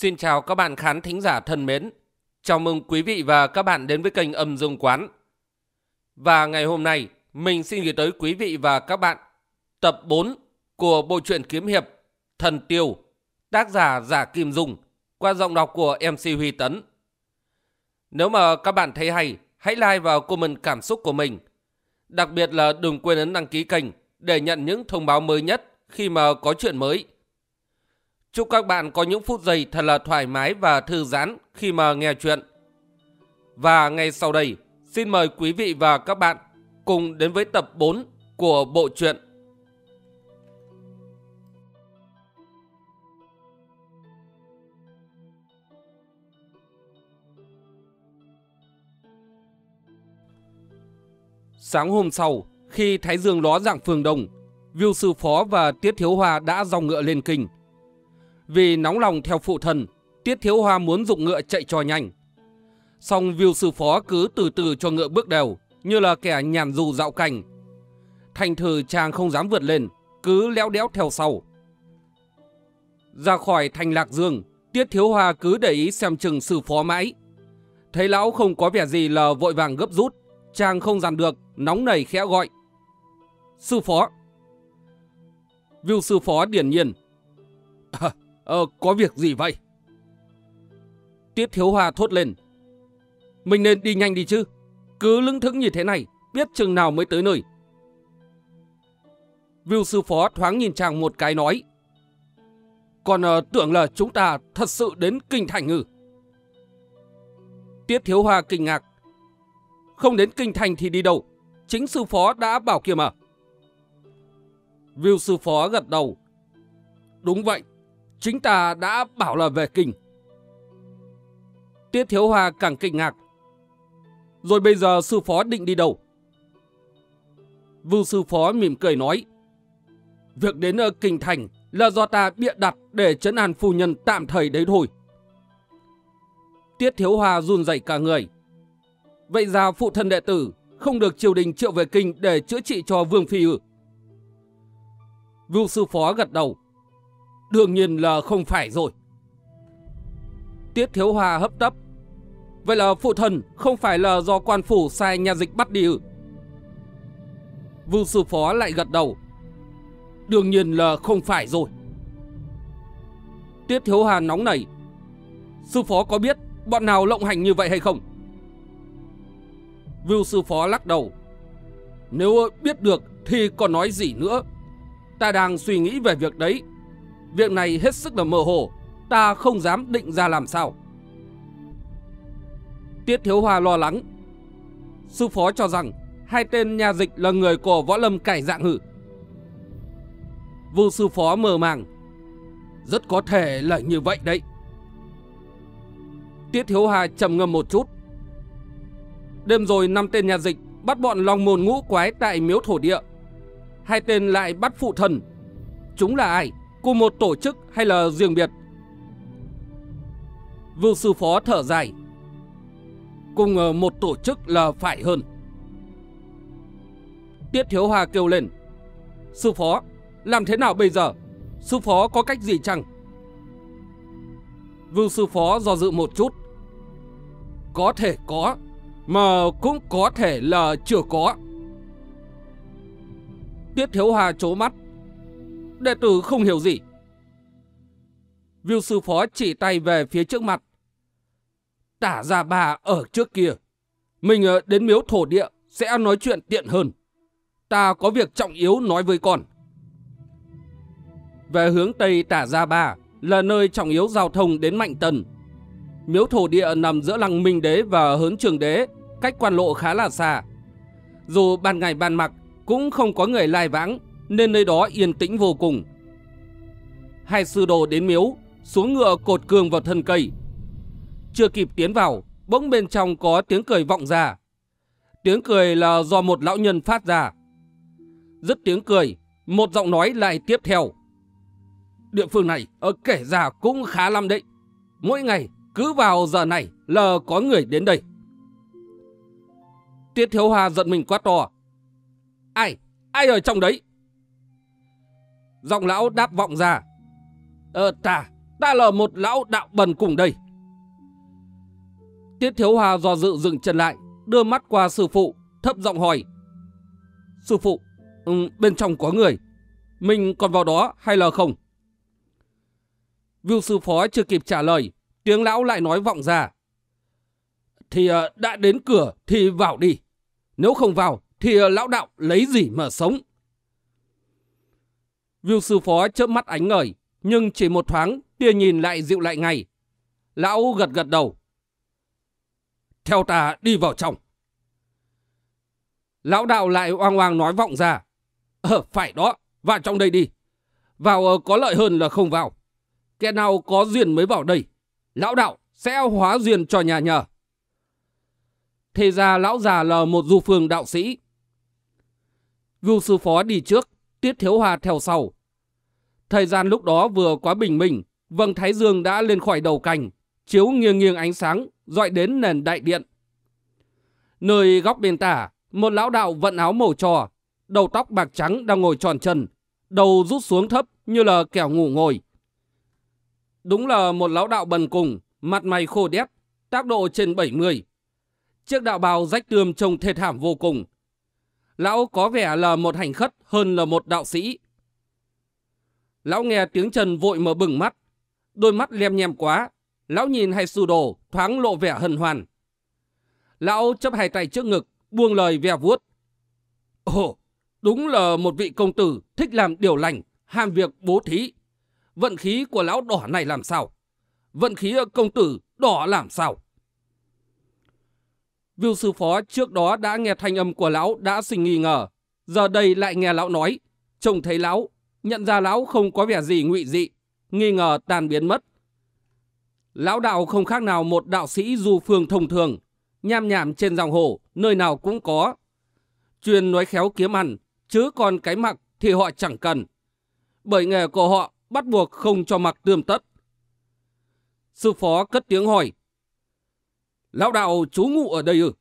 Xin chào các bạn khán thính giả thân mến. Chào mừng quý vị và các bạn đến với kênh Âm Dương Quán. Và ngày hôm nay, mình xin gửi tới quý vị và các bạn tập 4 của bộ truyện kiếm hiệp Thần Tiêu, tác giả Giả Kim Dung, qua giọng đọc của MC Huy Tấn. Nếu mà các bạn thấy hay, hãy like và comment cảm xúc của mình. Đặc biệt là đừng quên ấn đăng ký kênh để nhận những thông báo mới nhất khi mà có chuyện mới. Chúc các bạn có những phút giây thật là thoải mái và thư giãn khi mà nghe chuyện. Và ngay sau đây, xin mời quý vị và các bạn cùng đến với tập 4 của bộ truyện Sáng hôm sau, khi Thái Dương ló dạng phường Đông, Viu Sư Phó và Tiết Thiếu hòa đã dòng ngựa lên kinh. Vì nóng lòng theo phụ thân, Tiết Thiếu Hoa muốn dụng ngựa chạy cho nhanh. Song Viu Sư Phó cứ từ từ cho ngựa bước đều, như là kẻ nhàn dù dạo cảnh, Thành thử chàng không dám vượt lên, cứ léo đéo theo sau. Ra khỏi thành Lạc Dương, Tiết Thiếu Hoa cứ để ý xem chừng Sư Phó mãi. Thấy lão không có vẻ gì là vội vàng gấp rút, chàng không dằn được, nóng nảy khẽ gọi. Sư Phó! Viu Sư Phó điển nhiên. Ờ, có việc gì vậy? Tiết Thiếu Hoa thốt lên. Mình nên đi nhanh đi chứ. Cứ lững thững như thế này, biết chừng nào mới tới nơi. Viu sư phó thoáng nhìn chàng một cái nói. Còn uh, tưởng là chúng ta thật sự đến kinh thành ngư. Tiết Thiếu Hoa kinh ngạc. Không đến kinh thành thì đi đâu? Chính sư phó đã bảo kia mà. Viu sư phó gật đầu. Đúng vậy, Chính ta đã bảo là về kinh. Tiết Thiếu Hoa càng kinh ngạc. Rồi bây giờ sư phó định đi đâu? Vưu sư phó mỉm cười nói. Việc đến ở ờ, kinh thành là do ta bịa đặt để chấn an phu nhân tạm thời đấy thôi. Tiết Thiếu Hoa run rẩy cả người. Vậy ra phụ thân đệ tử không được triều đình triệu về kinh để chữa trị cho Vương Phi ư. Vưu sư phó gật đầu. Đương nhiên là không phải rồi. Tiết Thiếu Hòa hấp tấp. Vậy là phụ thần không phải là do quan phủ sai nhà dịch bắt đi ư? Vưu sư phó lại gật đầu. Đương nhiên là không phải rồi. Tiết Thiếu Hà nóng nảy. Sư phó có biết bọn nào lộng hành như vậy hay không? Vu sư phó lắc đầu. Nếu biết được thì còn nói gì nữa. Ta đang suy nghĩ về việc đấy Việc này hết sức là mơ hồ, ta không dám định ra làm sao. Tiết Thiếu Hoa lo lắng. Sư phó cho rằng hai tên nhà dịch là người của võ lâm cải dạng hử. Vu sư phó mờ màng. Rất có thể là như vậy đấy. Tiết Thiếu Hoa trầm ngâm một chút. Đêm rồi năm tên nhà dịch bắt bọn long môn ngũ quái tại miếu thổ địa. Hai tên lại bắt phụ thần. Chúng là ai? cùng một tổ chức hay là riêng biệt. Vưu sư phó thở dài. Cùng ờ, một tổ chức là phải hơn. Tiết Thiếu Hòa kêu lên. Sư phó, làm thế nào bây giờ? Sư phó có cách gì chăng? Vưu sư phó do dự một chút. Có thể có, mà cũng có thể là chưa có. Tiết Thiếu Hòa chố mắt Đệ tử không hiểu gì. Viu sư phó chỉ tay về phía trước mặt. Tả ra bà ở trước kia. Mình ờ, đến miếu thổ địa sẽ nói chuyện tiện hơn. Ta có việc trọng yếu nói với con. Về hướng Tây Tả Gia bà là nơi trọng yếu giao thông đến Mạnh Tần. Miếu thổ địa nằm giữa lăng Minh Đế và Hớn Trường Đế, cách quan lộ khá là xa. Dù ban ngày ban mặt cũng không có người lai vãng nên nơi đó yên tĩnh vô cùng. Hai sư đồ đến miếu, xuống ngựa cột cường vào thân cây. Chưa kịp tiến vào, bỗng bên trong có tiếng cười vọng ra. Tiếng cười là do một lão nhân phát ra. Dứt tiếng cười, một giọng nói lại tiếp theo. Địa phương này, ở ờ, kể già cũng khá lắm đấy. Mỗi ngày, cứ vào giờ này là có người đến đây. Tiết Thiếu Hà giận mình quá to. Ai? Ai ở trong đấy? Giọng lão đáp vọng ra. Ờ ta, ta là một lão đạo bần cùng đây. Tiết Thiếu hòa do dự dừng chân lại, đưa mắt qua sư phụ, thấp giọng hỏi. Sư phụ, ừ, bên trong có người, mình còn vào đó hay là không? Viu sư phó chưa kịp trả lời, tiếng lão lại nói vọng ra. Thì ờ, đã đến cửa thì vào đi, nếu không vào thì ờ, lão đạo lấy gì mà sống? Viu sư phó chớp mắt ánh ngời, nhưng chỉ một thoáng, tia nhìn lại dịu lại ngay. Lão gật gật đầu. Theo ta đi vào trong. Lão đạo lại oang oang nói vọng ra. Ờ, phải đó, vào trong đây đi. Vào ờ, có lợi hơn là không vào. Kẻ nào có duyên mới vào đây. Lão đạo sẽ hóa duyên cho nhà nhờ. Thế ra lão già là một du phương đạo sĩ. Viu sư phó đi trước, Tiết Thiếu Hòa theo sau, Thời gian lúc đó vừa quá bình minh, vầng thái dương đã lên khỏi đầu cành, chiếu nghiêng nghiêng ánh sáng, dọi đến nền đại điện. Nơi góc bên tả, một lão đạo vận áo màu trò, đầu tóc bạc trắng đang ngồi tròn chân, đầu rút xuống thấp như là kẻo ngủ ngồi. Đúng là một lão đạo bần cùng, mặt mày khô đét, tác độ trên 70. Chiếc đạo bào rách tươm trông thê thảm vô cùng. Lão có vẻ là một hành khất hơn là một đạo sĩ. Lão nghe tiếng trần vội mở bừng mắt. Đôi mắt lem nhem quá. Lão nhìn hai sư đồ, thoáng lộ vẻ hân hoàn. Lão chấp hai tay trước ngực, buông lời ve vuốt. Ồ, đúng là một vị công tử thích làm điều lành, ham việc bố thí. Vận khí của lão đỏ này làm sao? Vận khí công tử đỏ làm sao? Viu sư phó trước đó đã nghe thanh âm của lão đã sinh nghi ngờ. Giờ đây lại nghe lão nói. Trông thấy lão, nhận ra lão không có vẻ gì ngụy dị, nghi ngờ tan biến mất. Lão đạo không khác nào một đạo sĩ du phương thông thường, nham nhảm trên dòng hồ, nơi nào cũng có. Chuyên nói khéo kiếm ăn, chứ còn cái mặc thì họ chẳng cần. Bởi nghề của họ bắt buộc không cho mặc tươm tất. Sư phó cất tiếng hỏi. Lão đạo chú ngụ ở đây ư?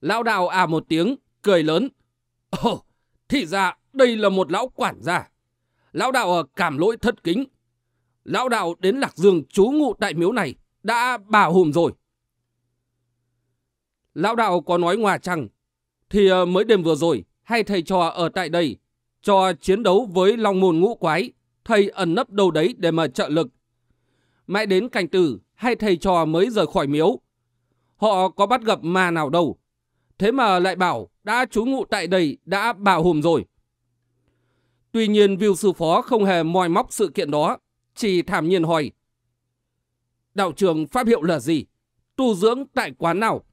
Lão đạo à một tiếng, cười lớn. Ồ, oh, thì ra đây là một lão quản gia. Lão đạo ở ờ, cảm lỗi thất kính. Lão đạo đến Lạc Dương trú ngụ tại miếu này đã bà hùm rồi. Lão đạo có nói ngoài chăng thì ờ, mới đêm vừa rồi hai thầy trò ở tại đây cho chiến đấu với long môn ngũ quái thầy ẩn nấp đâu đấy để mà trợ lực. Mãi đến canh tử hai thầy trò mới rời khỏi miếu. Họ có bắt gặp ma nào đâu. Thế mà lại bảo đã trú ngụ tại đây đã bà hùm rồi. Tuy nhiên Viu Sư Phó không hề moi móc sự kiện đó, chỉ thảm nhiên hỏi. Đạo trường Pháp Hiệu là gì? Tu dưỡng tại quán nào?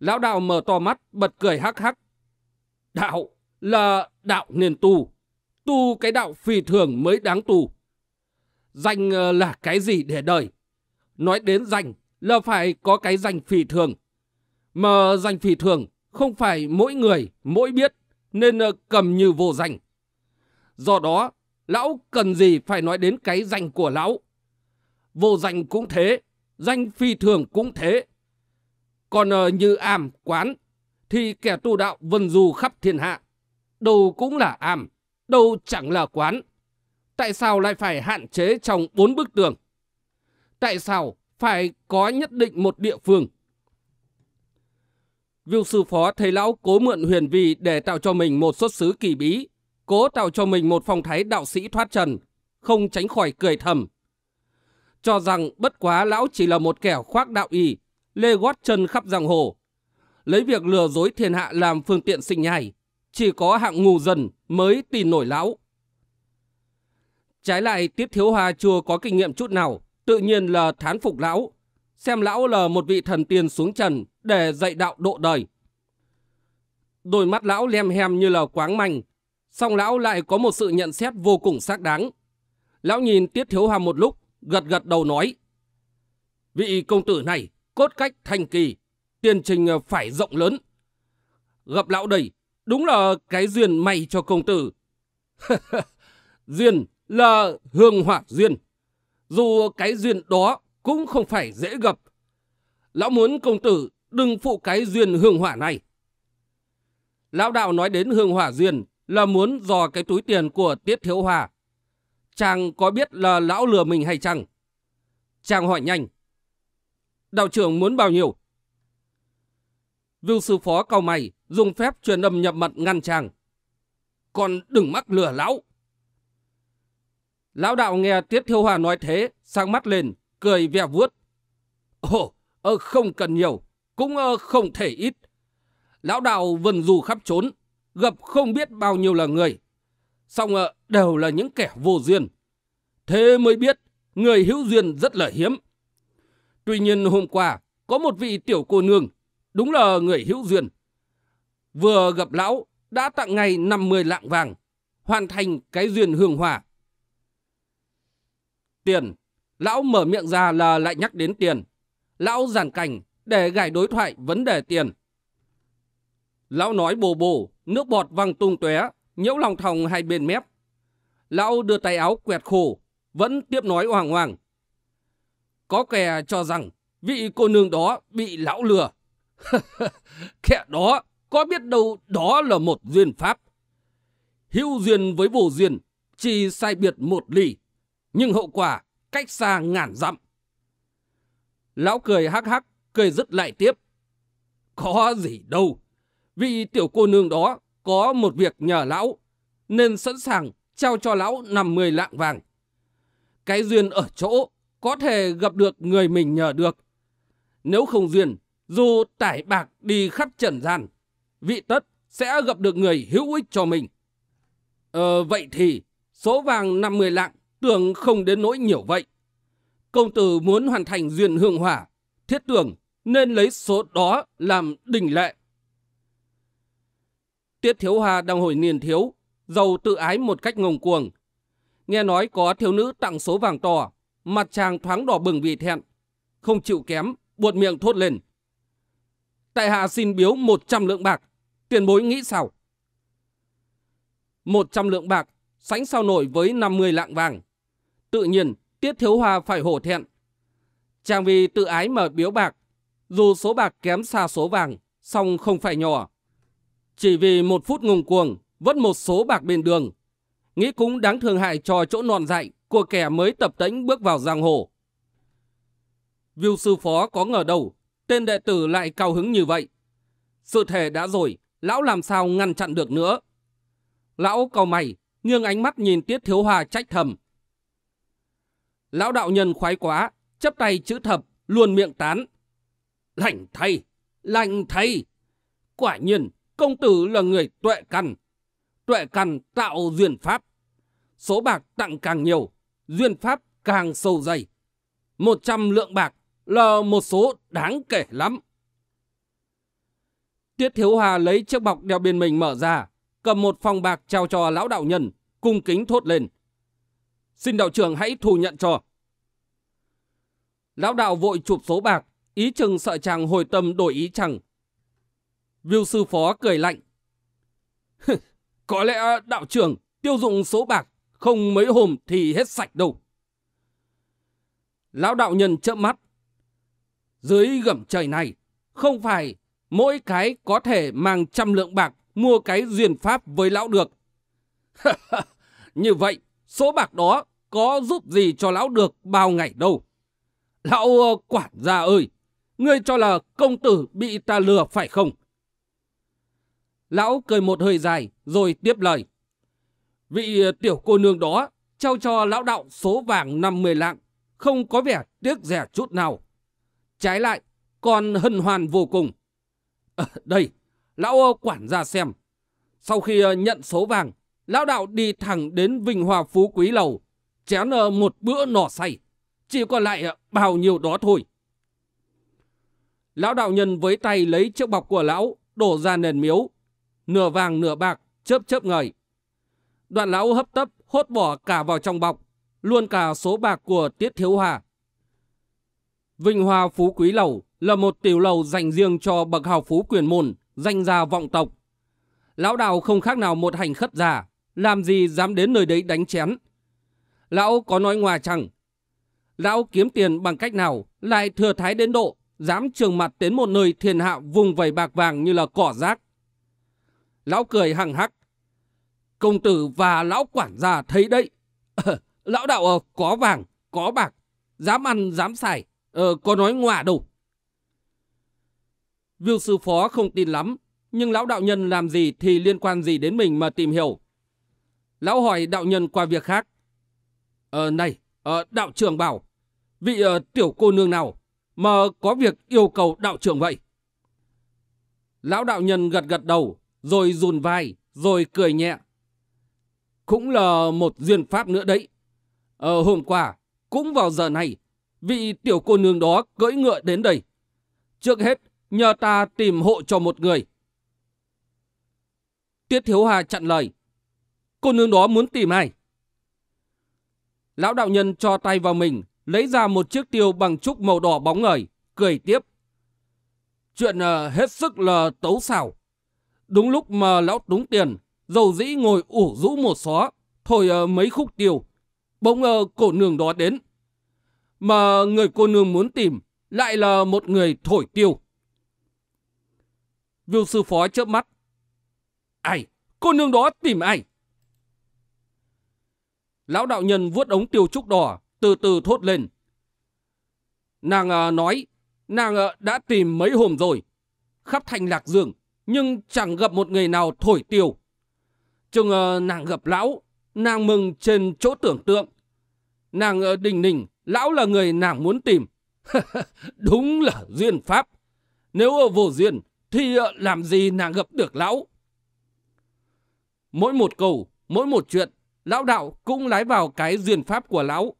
Lão đạo mở to mắt, bật cười hắc hắc. Đạo là đạo nền tu. Tu cái đạo phi thường mới đáng tu. Danh ờ, là cái gì để đời? Nói đến danh là phải có cái danh phi thường. Mà danh phi thường không phải mỗi người, mỗi biết nên ờ, cầm như vô danh. Do đó, lão cần gì phải nói đến cái danh của lão. Vô danh cũng thế, danh phi thường cũng thế. Còn ờ, như am, quán, thì kẻ tu đạo vân du khắp thiên hạ. Đâu cũng là am, đâu chẳng là quán. Tại sao lại phải hạn chế trong bốn bức tường? Tại sao phải có nhất định một địa phương? Viu sư phó thấy lão cố mượn huyền Vị để tạo cho mình một xuất xứ kỳ bí, cố tạo cho mình một phong thái đạo sĩ thoát trần, không tránh khỏi cười thầm. Cho rằng bất quá lão chỉ là một kẻ khoác đạo y, lê gót chân khắp giang hồ. Lấy việc lừa dối thiên hạ làm phương tiện sinh nhai, chỉ có hạng ngu dần mới tin nổi lão. Trái lại tiếp thiếu hoa chưa có kinh nghiệm chút nào, tự nhiên là thán phục lão, xem lão là một vị thần tiên xuống trần để dạy đạo độ đời. Đôi mắt lão lem hem như là quáng manh, song lão lại có một sự nhận xét vô cùng xác đáng. Lão nhìn Tiết Thiếu Hàm một lúc, gật gật đầu nói. Vị công tử này, cốt cách thành kỳ, tiền trình phải rộng lớn. Gặp lão đây, đúng là cái duyên may cho công tử. duyên là hương hỏa duyên. Dù cái duyên đó cũng không phải dễ gặp. Lão muốn công tử đừng phụ cái duyên hương hỏa này. Lão đạo nói đến hương hỏa duyên là muốn dò cái túi tiền của Tiết Thiếu Hòa. Chàng có biết là lão lừa mình hay chăng? Chàng hỏi nhanh. Đạo trưởng muốn bao nhiêu? Vưu sư phó cao mày dùng phép truyền âm nhập mật ngăn chàng. Còn đừng mắc lừa lão. Lão đạo nghe Tiết Thiếu Hòa nói thế, sang mắt lên, cười vẻ vuốt. Ồ, ờ, không cần nhiều, cũng ờ, không thể ít. Lão đạo vần dù khắp trốn, gặp không biết bao nhiêu là người. Xong ờ, đều là những kẻ vô duyên. Thế mới biết, người hữu duyên rất là hiếm. Tuy nhiên hôm qua, có một vị tiểu cô nương, đúng là người hữu duyên. Vừa gặp lão, đã tặng ngay 50 lạng vàng, hoàn thành cái duyên hương hòa. Tiền Lão mở miệng ra là lại nhắc đến tiền. Lão giản cảnh để gài đối thoại vấn đề tiền. Lão nói bồ bồ, nước bọt văng tung tóe, nhiễu lòng thòng hai bên mép. Lão đưa tay áo quẹt khổ, vẫn tiếp nói hoàng hoàng. Có kẻ cho rằng vị cô nương đó bị lão lừa. kẻ đó có biết đâu đó là một duyên pháp. Hữu duyên với vô duyên, chỉ sai biệt một lì, nhưng hậu quả cách xa ngàn dặm. Lão cười hắc hắc, cười dứt lại tiếp. Có gì đâu, vì tiểu cô nương đó có một việc nhờ lão, nên sẵn sàng trao cho lão 50 lạng vàng. Cái duyên ở chỗ có thể gặp được người mình nhờ được. Nếu không duyên, dù tải bạc đi khắp trần gian, vị tất sẽ gặp được người hữu ích cho mình. Ờ, vậy thì số vàng 50 lạng tưởng không đến nỗi nhiều vậy. Công tử muốn hoàn thành duyên hương hỏa, thiết tưởng nên lấy số đó làm đỉnh lệ. Tiết Thiếu Hà đang hồi niên thiếu, giàu tự ái một cách ngông cuồng. Nghe nói có thiếu nữ tặng số vàng to, mặt chàng thoáng đỏ bừng vì thẹn. Không chịu kém, buột miệng thốt lên. Tại hạ xin biếu 100 lượng bạc, tiền bối nghĩ sao? 100 lượng bạc, sánh sao nổi với 50 lạng vàng. Tự nhiên, Tiết Thiếu Hoa phải hổ thẹn. Chàng vì tự ái mà biếu bạc, dù số bạc kém xa số vàng, song không phải nhỏ. Chỉ vì một phút ngùng cuồng, vẫn một số bạc bên đường. Nghĩ cũng đáng thương hại cho chỗ nọn dạy của kẻ mới tập tĩnh bước vào giang hồ. Viu sư phó có ngờ đâu, tên đệ tử lại cao hứng như vậy. Sự thể đã rồi, lão làm sao ngăn chặn được nữa. Lão cầu mày, nghiêng ánh mắt nhìn Tiết Thiếu Hòa trách thầm. Lão đạo nhân khoái quá, chấp tay chữ thập, luôn miệng tán. Lành thay, lành thay. Quả nhiên, công tử là người tuệ căn. Tuệ căn tạo duyên pháp. Số bạc tặng càng nhiều, duyên pháp càng sâu dày. Một trăm lượng bạc là một số đáng kể lắm. Tiết Thiếu Hà lấy chiếc bọc đeo bên mình mở ra, cầm một phong bạc trao cho lão đạo nhân, cung kính thốt lên. Xin đạo trưởng hãy thù nhận cho. Lão đạo vội chụp số bạc, ý chừng sợ chàng hồi tâm đổi ý chẳng. Viu sư phó cười lạnh. Có lẽ đạo trưởng tiêu dụng số bạc không mấy hôm thì hết sạch đâu. Lão đạo nhân chớp mắt. Dưới gầm trời này, không phải mỗi cái có thể mang trăm lượng bạc mua cái duyên pháp với lão được. Như vậy, số bạc đó có giúp gì cho lão được bao ngày đâu. Lão ờ, quản gia ơi, ngươi cho là công tử bị ta lừa phải không? Lão cười một hơi dài rồi tiếp lời. Vị ờ, tiểu cô nương đó trao cho lão đạo số vàng 50 lạng, không có vẻ tiếc rẻ chút nào. Trái lại, còn hân hoan vô cùng. Ở ờ, đây, lão quản gia xem. Sau khi nhận số vàng, lão đạo đi thẳng đến Vinh Hòa Phú Quý Lầu, chén ờ, một bữa nỏ say, chỉ còn lại ờ, bao nhiêu đó thôi. Lão đạo nhân với tay lấy chiếc bọc của lão, đổ ra nền miếu, nửa vàng nửa bạc, chớp chớp ngời. Đoạn lão hấp tấp hốt bỏ cả vào trong bọc, luôn cả số bạc của Tiết Thiếu Hòa. Vinh Hòa Phú Quý Lầu là một tiểu lầu dành riêng cho bậc hào phú quyền môn, danh gia vọng tộc. Lão đạo không khác nào một hành khất già, làm gì dám đến nơi đấy đánh chén. Lão có nói ngoài chẳng, lão kiếm tiền bằng cách nào lại thừa thái đến độ, dám trường mặt đến một nơi thiền hạ vùng vầy bạc vàng như là cỏ rác. Lão cười hằng hắc, công tử và lão quản gia thấy đấy, lão đạo ờ, có vàng, có bạc, dám ăn, dám xài, ờ, có nói ngoả đâu. Viêu sư phó không tin lắm, nhưng lão đạo nhân làm gì thì liên quan gì đến mình mà tìm hiểu. Lão hỏi đạo nhân qua việc khác. Ờ này, ờ, đạo trưởng bảo, vị ờ, tiểu cô nương nào mà có việc yêu cầu đạo trưởng vậy? Lão đạo nhân gật gật đầu, rồi rùn vai, rồi cười nhẹ. Cũng là một duyên pháp nữa đấy. Ờ, hôm qua, cũng vào giờ này, vị tiểu cô nương đó cưỡi ngựa đến đây. Trước hết, nhờ ta tìm hộ cho một người. Tiết Thiếu Hà chặn lời. Cô nương đó muốn tìm ai? Lão đạo nhân cho tay vào mình, lấy ra một chiếc tiêu bằng trúc màu đỏ bóng ngời, cười tiếp. Chuyện ờ, hết sức là tấu xảo. Đúng lúc mà lão túng tiền, dầu dĩ ngồi ủ rũ một xó, thổi ờ, mấy khúc tiêu. Bỗng ờ, cổ nương đó đến. Mà người cô nương muốn tìm lại là một người thổi tiêu. Viu sư phó chớp mắt. Ai? Cô nương đó tìm ai? Lão đạo nhân vuốt ống tiêu trúc đỏ, từ từ thốt lên. Nàng à, nói, nàng à, đã tìm mấy hôm rồi. Khắp thành lạc dương, nhưng chẳng gặp một người nào thổi tiêu. Chừng à, nàng gặp lão, nàng mừng trên chỗ tưởng tượng. Nàng đình ninh, lão là người nàng muốn tìm. Đúng là duyên pháp. Nếu vô duyên, thì làm gì nàng gặp được lão. Mỗi một câu, mỗi một chuyện lão đạo cũng lái vào cái duyên pháp của lão.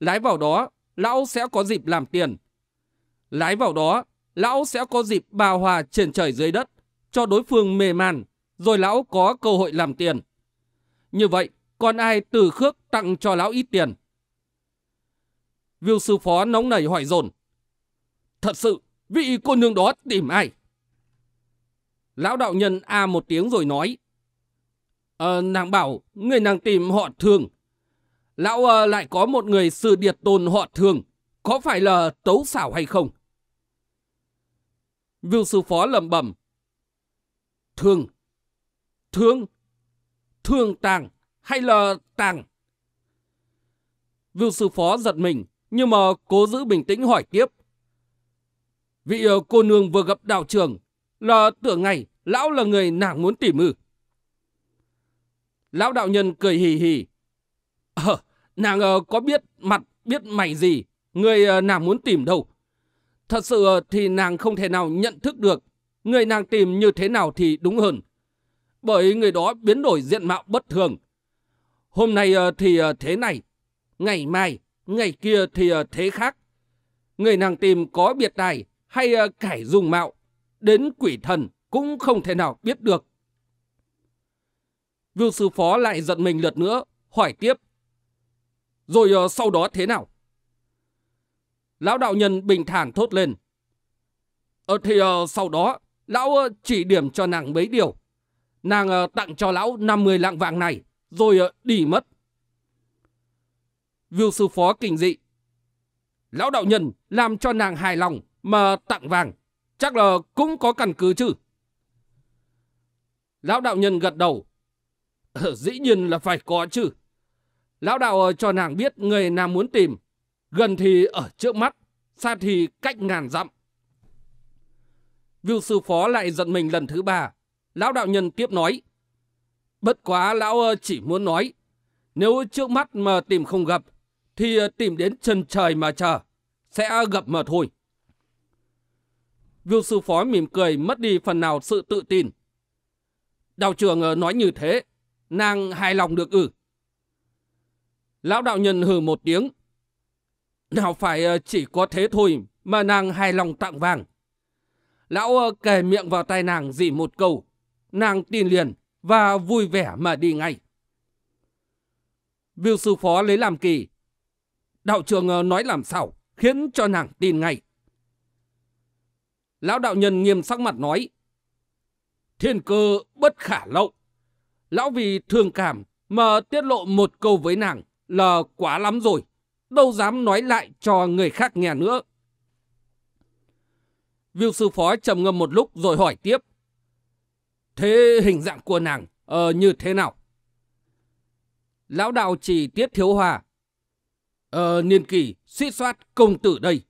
Lái vào đó, lão sẽ có dịp làm tiền. Lái vào đó, lão sẽ có dịp bào hòa trên trời dưới đất, cho đối phương mê man, rồi lão có cơ hội làm tiền. Như vậy, còn ai từ khước tặng cho lão ít tiền? Viu sư phó nóng nảy hỏi dồn Thật sự, vị cô nương đó tìm ai? Lão đạo nhân a một tiếng rồi nói. À, nàng bảo người nàng tìm họ thường. Lão à, lại có một người sư điệt tôn họ thường. Có phải là tấu xảo hay không? Viu sư phó lầm bẩm Thương. Thương. Thương tàng hay là tàng? Viu sư phó giật mình nhưng mà cố giữ bình tĩnh hỏi tiếp. Vị ờ, cô nương vừa gặp đạo trưởng là tưởng ngày lão là người nàng muốn tìm ư. Lão đạo nhân cười hì hì. Ờ, nàng ờ, có biết mặt, biết mày gì, người ờ, nàng muốn tìm đâu. Thật sự ờ, thì nàng không thể nào nhận thức được người nàng tìm như thế nào thì đúng hơn. Bởi người đó biến đổi diện mạo bất thường. Hôm nay thì thế này, ngày mai, ngày kia thì thế khác. Người nàng tìm có biệt tài hay cải dùng mạo, đến quỷ thần cũng không thể nào biết được. Viu sư phó lại giận mình lượt nữa, hỏi tiếp. Rồi ờ, sau đó thế nào? Lão đạo nhân bình thản thốt lên. Ờ thì ờ, sau đó, lão ờ, chỉ điểm cho nàng mấy điều. Nàng tặng cho lão 50 lạng vàng này, rồi đi mất. Viu sư phó kinh dị. Lão đạo nhân làm cho nàng hài lòng mà tặng vàng, chắc là cũng có căn cứ chứ. Lão đạo nhân gật đầu, dĩ nhiên là phải có chứ. Lão đạo cho nàng biết người nào muốn tìm. Gần thì ở trước mắt, xa thì cách ngàn dặm. Viu sư phó lại giận mình lần thứ ba. Lão đạo nhân tiếp nói. Bất quá lão chỉ muốn nói. Nếu trước mắt mà tìm không gặp, thì tìm đến chân trời mà chờ. Sẽ gặp mà thôi. Viu sư phó mỉm cười mất đi phần nào sự tự tin. Đạo trưởng ờ, nói như thế nàng hài lòng được ư? Lão đạo nhân hừ một tiếng. Nào phải ờ, chỉ có thế thôi mà nàng hài lòng tặng vàng. Lão ờ, kề miệng vào tai nàng dì một câu. Nàng tin liền và vui vẻ mà đi ngay. Viu sư phó lấy làm kỳ. Đạo trường ờ, nói làm sao khiến cho nàng tin ngay. Lão đạo nhân nghiêm sắc mặt nói. Thiên cơ bất khả lộng Lão vì thương cảm mà tiết lộ một câu với nàng là quá lắm rồi. Đâu dám nói lại cho người khác nghe nữa. Viu sư phó trầm ngâm một lúc rồi hỏi tiếp. Thế hình dạng của nàng ờ, như thế nào? Lão đạo chỉ tiết thiếu hòa. Ờ, niên kỳ, suy soát công tử đây.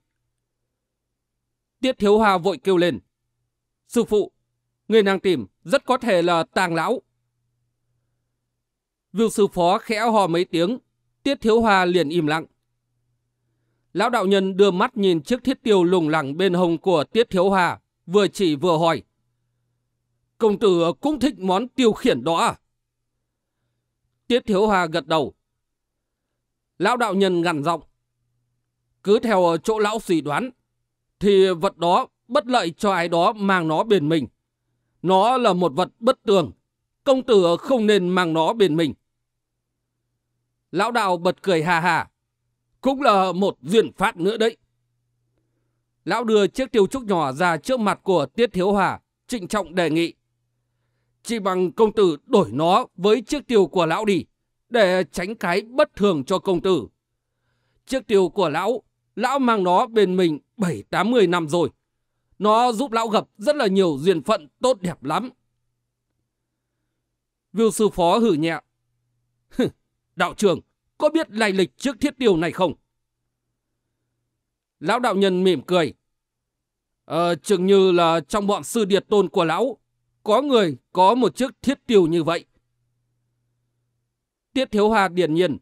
Tiết thiếu hòa vội kêu lên. Sư phụ, người nàng tìm rất có thể là tàng lão. Vưu sư phó khẽ hò mấy tiếng, Tiết Thiếu Hoa liền im lặng. Lão đạo nhân đưa mắt nhìn chiếc thiết tiêu lủng lẳng bên hông của Tiết Thiếu Hoa, vừa chỉ vừa hỏi. Công tử cũng thích món tiêu khiển đó à? Tiết Thiếu Hoa gật đầu. Lão đạo nhân ngằn giọng. Cứ theo chỗ lão suy đoán, thì vật đó bất lợi cho ai đó mang nó bên mình. Nó là một vật bất tường, công tử không nên mang nó bên mình. Lão đào bật cười hà hà. Cũng là một duyên phát nữa đấy. Lão đưa chiếc tiêu trúc nhỏ ra trước mặt của Tiết Thiếu Hà, trịnh trọng đề nghị. Chỉ bằng công tử đổi nó với chiếc tiêu của lão đi, để tránh cái bất thường cho công tử. Chiếc tiêu của lão, lão mang nó bên mình 7-80 năm rồi. Nó giúp lão gặp rất là nhiều duyên phận tốt đẹp lắm. Viu sư phó hử nhẹ. Đạo trưởng, có biết lai lịch trước thiết điều này không? Lão đạo nhân mỉm cười. Ờ, chừng như là trong bọn sư điệt tôn của lão, có người có một chiếc thiết tiêu như vậy. Tiết Thiếu Hà điển nhiên.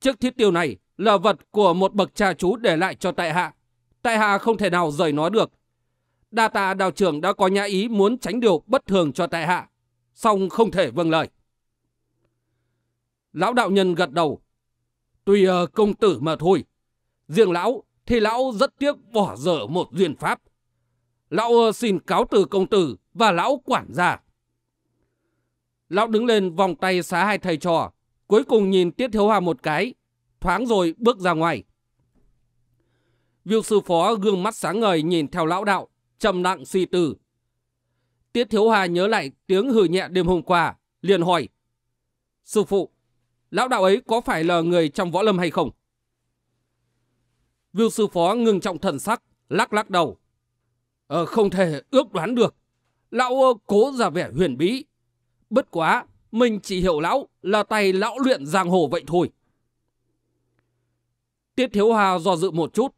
Chiếc thiết tiêu này là vật của một bậc cha chú để lại cho tại hạ. Tại hạ không thể nào rời nó được. Đa tạ đạo trưởng đã có nhã ý muốn tránh điều bất thường cho tại hạ. Song không thể vâng lời. Lão đạo nhân gật đầu. Tùy ờ, công tử mà thôi. Riêng lão thì lão rất tiếc bỏ dở một duyên pháp. Lão ờ, xin cáo từ công tử và lão quản gia. Lão đứng lên vòng tay xá hai thầy trò, cuối cùng nhìn Tiết Thiếu Hà một cái, thoáng rồi bước ra ngoài. Viu sư phó gương mắt sáng ngời nhìn theo lão đạo, trầm nặng suy si tư. Tiết Thiếu Hà nhớ lại tiếng hử nhẹ đêm hôm qua, liền hỏi. Sư phụ, lão đạo ấy có phải là người trong võ lâm hay không? Viu sư phó ngừng trọng thần sắc, lắc lắc đầu. Ờ, không thể ước đoán được. Lão ờ, cố ra vẻ huyền bí. Bất quá, mình chỉ hiểu lão là tay lão luyện giang hồ vậy thôi. Tiết Thiếu Hà do dự một chút.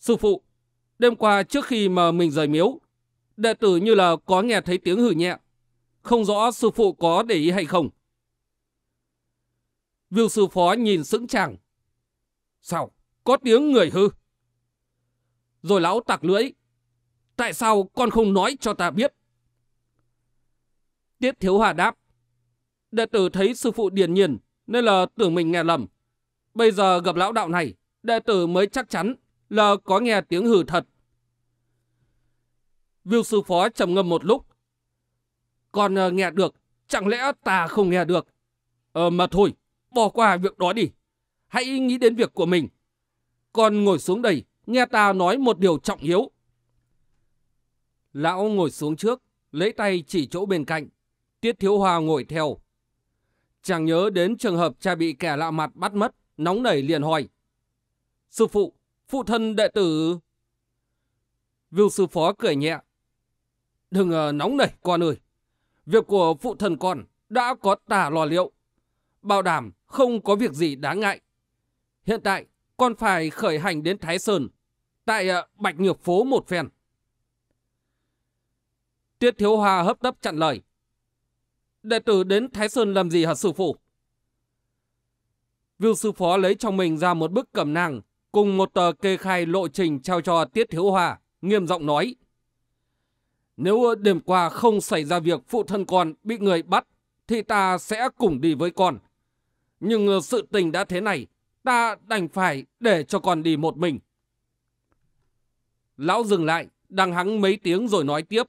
Sư phụ, đêm qua trước khi mà mình rời miếu, đệ tử như là có nghe thấy tiếng hử nhẹ. Không rõ sư phụ có để ý hay không. Viu sư phó nhìn sững chàng. Sao? Có tiếng người hư? Rồi lão tặc lưỡi. Tại sao con không nói cho ta biết? Tiết Thiếu hòa đáp. Đệ tử thấy sư phụ điền nhiên nên là tưởng mình nghe lầm. Bây giờ gặp lão đạo này, đệ tử mới chắc chắn là có nghe tiếng hử thật. Viu sư phó trầm ngâm một lúc. Con ờ, nghe được, chẳng lẽ ta không nghe được? Ờ mà thôi, Bỏ qua việc đó đi. Hãy nghĩ đến việc của mình. Con ngồi xuống đây, nghe ta nói một điều trọng yếu. Lão ngồi xuống trước, lấy tay chỉ chỗ bên cạnh. Tiết Thiếu Hoa ngồi theo. Chàng nhớ đến trường hợp cha bị kẻ lạ mặt bắt mất, nóng nảy liền hỏi. Sư phụ, phụ thân đệ tử... Viu sư phó cười nhẹ. Đừng ờ, nóng nảy con ơi. Việc của phụ thân con đã có tà lò liệu. Bảo đảm không có việc gì đáng ngại. Hiện tại, con phải khởi hành đến Thái Sơn, tại ờ, Bạch Nhược Phố một phen. Tiết Thiếu Hòa hấp tấp chặn lời. Đệ tử đến Thái Sơn làm gì hả sư phụ? Viu sư phó lấy trong mình ra một bức cẩm nàng cùng một tờ kê khai lộ trình trao cho Tiết Thiếu Hòa, nghiêm giọng nói. Nếu đêm qua không xảy ra việc phụ thân con bị người bắt, thì ta sẽ cùng đi với con. Nhưng ờ, sự tình đã thế này, ta đành phải để cho con đi một mình. Lão dừng lại, đang hắng mấy tiếng rồi nói tiếp.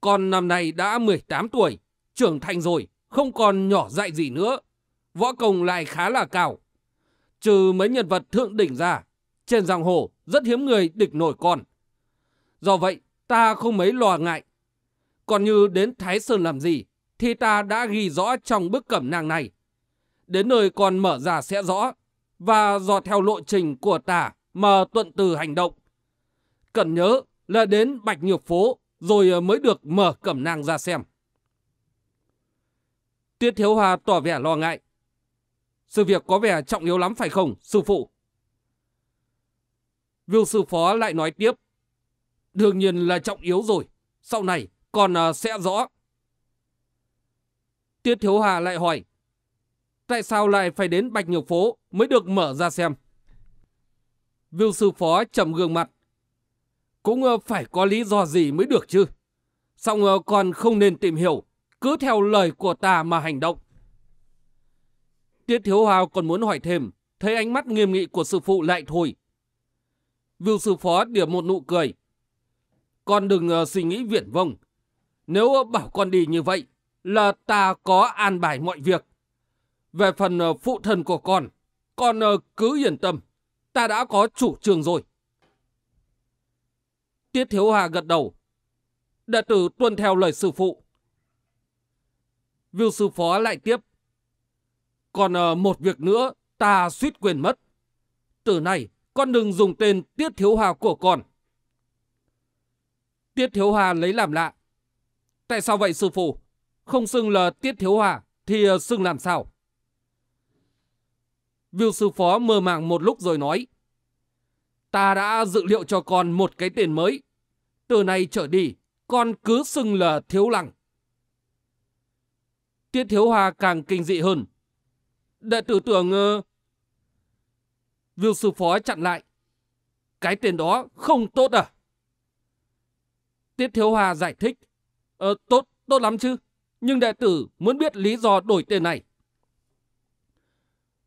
Con năm nay đã 18 tuổi, trưởng thành rồi, không còn nhỏ dại gì nữa. Võ công lại khá là cao. Trừ mấy nhân vật thượng đỉnh ra, trên giang hồ rất hiếm người địch nổi con. Do vậy, ta không mấy lo ngại. Còn như đến Thái Sơn làm gì, thì ta đã ghi rõ trong bức cẩm nàng này đến nơi còn mở ra sẽ rõ, và dò theo lộ trình của tả mà tuận từ hành động. Cần nhớ là đến Bạch Nhược Phố rồi ờ, mới được mở cẩm nang ra xem. Tuyết Thiếu Hòa tỏ vẻ lo ngại. Sự việc có vẻ trọng yếu lắm phải không, sư phụ? Viu sư phó lại nói tiếp. Đương nhiên là trọng yếu rồi. Sau này còn ờ, sẽ rõ. Tiết Thiếu Hà lại hỏi tại sao lại phải đến Bạch Nhược Phố mới được mở ra xem? Viu sư phó trầm gương mặt. Cũng ờ, phải có lý do gì mới được chứ. Xong ờ, còn không nên tìm hiểu, cứ theo lời của ta mà hành động. Tiết Thiếu Hào còn muốn hỏi thêm, thấy ánh mắt nghiêm nghị của sư phụ lại thôi. Viu sư phó điểm một nụ cười. Con đừng ờ, suy nghĩ viển vông. Nếu bảo con đi như vậy, là ta có an bài mọi việc. Về phần ờ, phụ thần của con, con ờ, cứ yên tâm, ta đã có chủ trương rồi. Tiết Thiếu Hà gật đầu. Đệ tử tuân theo lời sư phụ. Viu sư phó lại tiếp. Còn ờ, một việc nữa, ta suýt quên mất. Từ nay, con đừng dùng tên Tiết Thiếu Hà của con. Tiết Thiếu Hà lấy làm lạ. Tại sao vậy sư phụ? Không xưng là Tiết Thiếu Hà thì xưng làm sao? Viu sư phó mơ màng một lúc rồi nói. Ta đã dự liệu cho con một cái tên mới. Từ nay trở đi, con cứ xưng là thiếu lăng. Tiết thiếu hoa càng kinh dị hơn. Đệ tử tưởng... Uh... Ờ, Viu sư phó chặn lại. Cái tên đó không tốt à? Tiết thiếu hoa giải thích. Ờ, tốt, tốt lắm chứ. Nhưng đệ tử muốn biết lý do đổi tên này.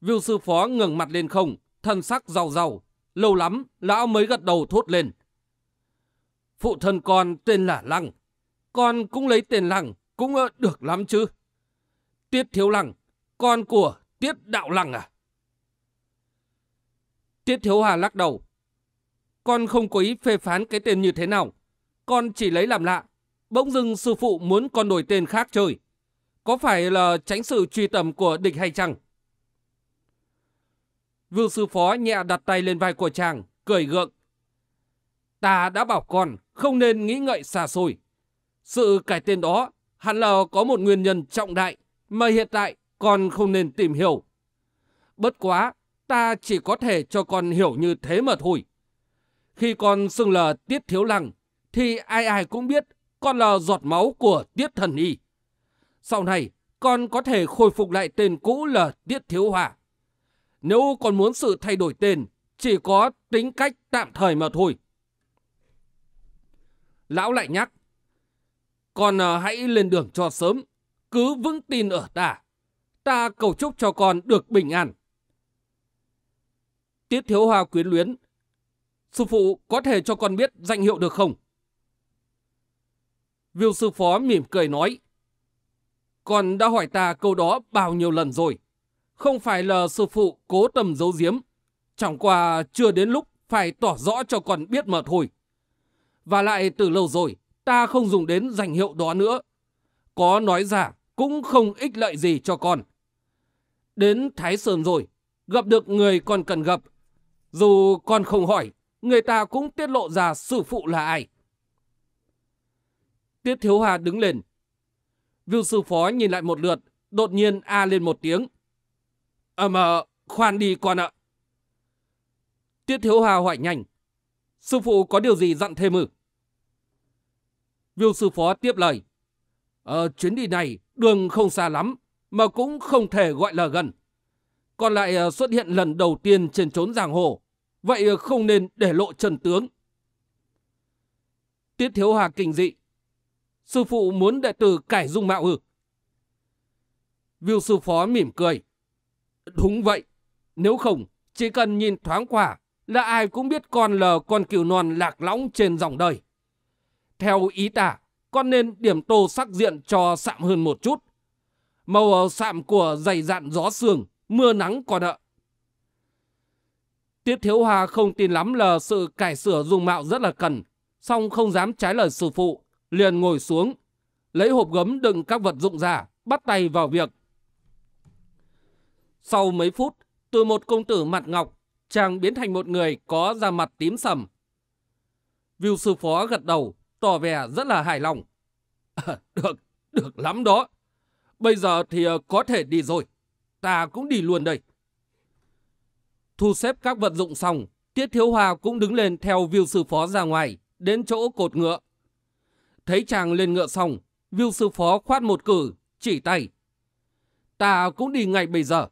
Viu sư phó ngẩng mặt lên không, thân sắc giàu giàu. Lâu lắm, lão mới gật đầu thốt lên. Phụ thân con tên là Lăng. Con cũng lấy tên Lăng, cũng ờ, được lắm chứ. Tiết Thiếu Lăng, con của Tiết Đạo Lăng à? Tiết Thiếu Hà lắc đầu. Con không có ý phê phán cái tên như thế nào. Con chỉ lấy làm lạ. Bỗng dưng sư phụ muốn con đổi tên khác chơi. Có phải là tránh sự truy tầm của địch hay chăng? Vương sư phó nhẹ đặt tay lên vai của chàng, cười gượng. Ta đã bảo con không nên nghĩ ngợi xa xôi. Sự cải tên đó hẳn là có một nguyên nhân trọng đại mà hiện tại con không nên tìm hiểu. Bất quá, ta chỉ có thể cho con hiểu như thế mà thôi. Khi con xưng là Tiết Thiếu Lăng, thì ai ai cũng biết con là giọt máu của Tiết Thần Y. Sau này, con có thể khôi phục lại tên cũ là Tiết Thiếu Hòa. Nếu còn muốn sự thay đổi tên, chỉ có tính cách tạm thời mà thôi. Lão lại nhắc. Con à, hãy lên đường cho sớm, cứ vững tin ở ta. Ta cầu chúc cho con được bình an. Tiết Thiếu Hoa quyến luyến. Sư phụ có thể cho con biết danh hiệu được không? Viu sư phó mỉm cười nói. Con đã hỏi ta câu đó bao nhiêu lần rồi không phải là sư phụ cố tâm giấu giếm. Chẳng qua chưa đến lúc phải tỏ rõ cho con biết mà thôi. Và lại từ lâu rồi, ta không dùng đến danh hiệu đó nữa. Có nói ra cũng không ích lợi gì cho con. Đến Thái Sơn rồi, gặp được người con cần gặp. Dù con không hỏi, người ta cũng tiết lộ ra sư phụ là ai. Tiết Thiếu Hà đứng lên. Viu sư phó nhìn lại một lượt, đột nhiên a lên một tiếng. Ờ mà khoan đi con ạ. Tiết Thiếu Hà hỏi nhanh. Sư phụ có điều gì dặn thêm ư? Viu sư phó tiếp lời. Ờ, chuyến đi này đường không xa lắm, mà cũng không thể gọi là gần. Còn lại ờ, xuất hiện lần đầu tiên trên trốn giang hồ, vậy ờ, không nên để lộ trần tướng. Tiết Thiếu Hà kinh dị. Sư phụ muốn đệ tử cải dung mạo ư? Viu sư phó mỉm cười. Đúng vậy. Nếu không, chỉ cần nhìn thoáng qua là ai cũng biết con lờ con cừu non lạc lõng trên dòng đời. Theo ý ta, con nên điểm tô sắc diện cho sạm hơn một chút. Màu ờ, sạm của dày dạn gió sương, mưa nắng còn ạ. Tiết Thiếu Hòa không tin lắm là sự cải sửa dung mạo rất là cần, song không dám trái lời sư phụ, liền ngồi xuống, lấy hộp gấm đựng các vật dụng ra, bắt tay vào việc sau mấy phút, từ một công tử mặt ngọc, chàng biến thành một người có da mặt tím sầm. Viu sư phó gật đầu, tỏ vẻ rất là hài lòng. À, được, được lắm đó. Bây giờ thì ờ, có thể đi rồi. Ta cũng đi luôn đây. Thu xếp các vật dụng xong, Tiết Thiếu Hòa cũng đứng lên theo Viu sư phó ra ngoài, đến chỗ cột ngựa. Thấy chàng lên ngựa xong, Viu sư phó khoát một cử, chỉ tay. Ta cũng đi ngay bây giờ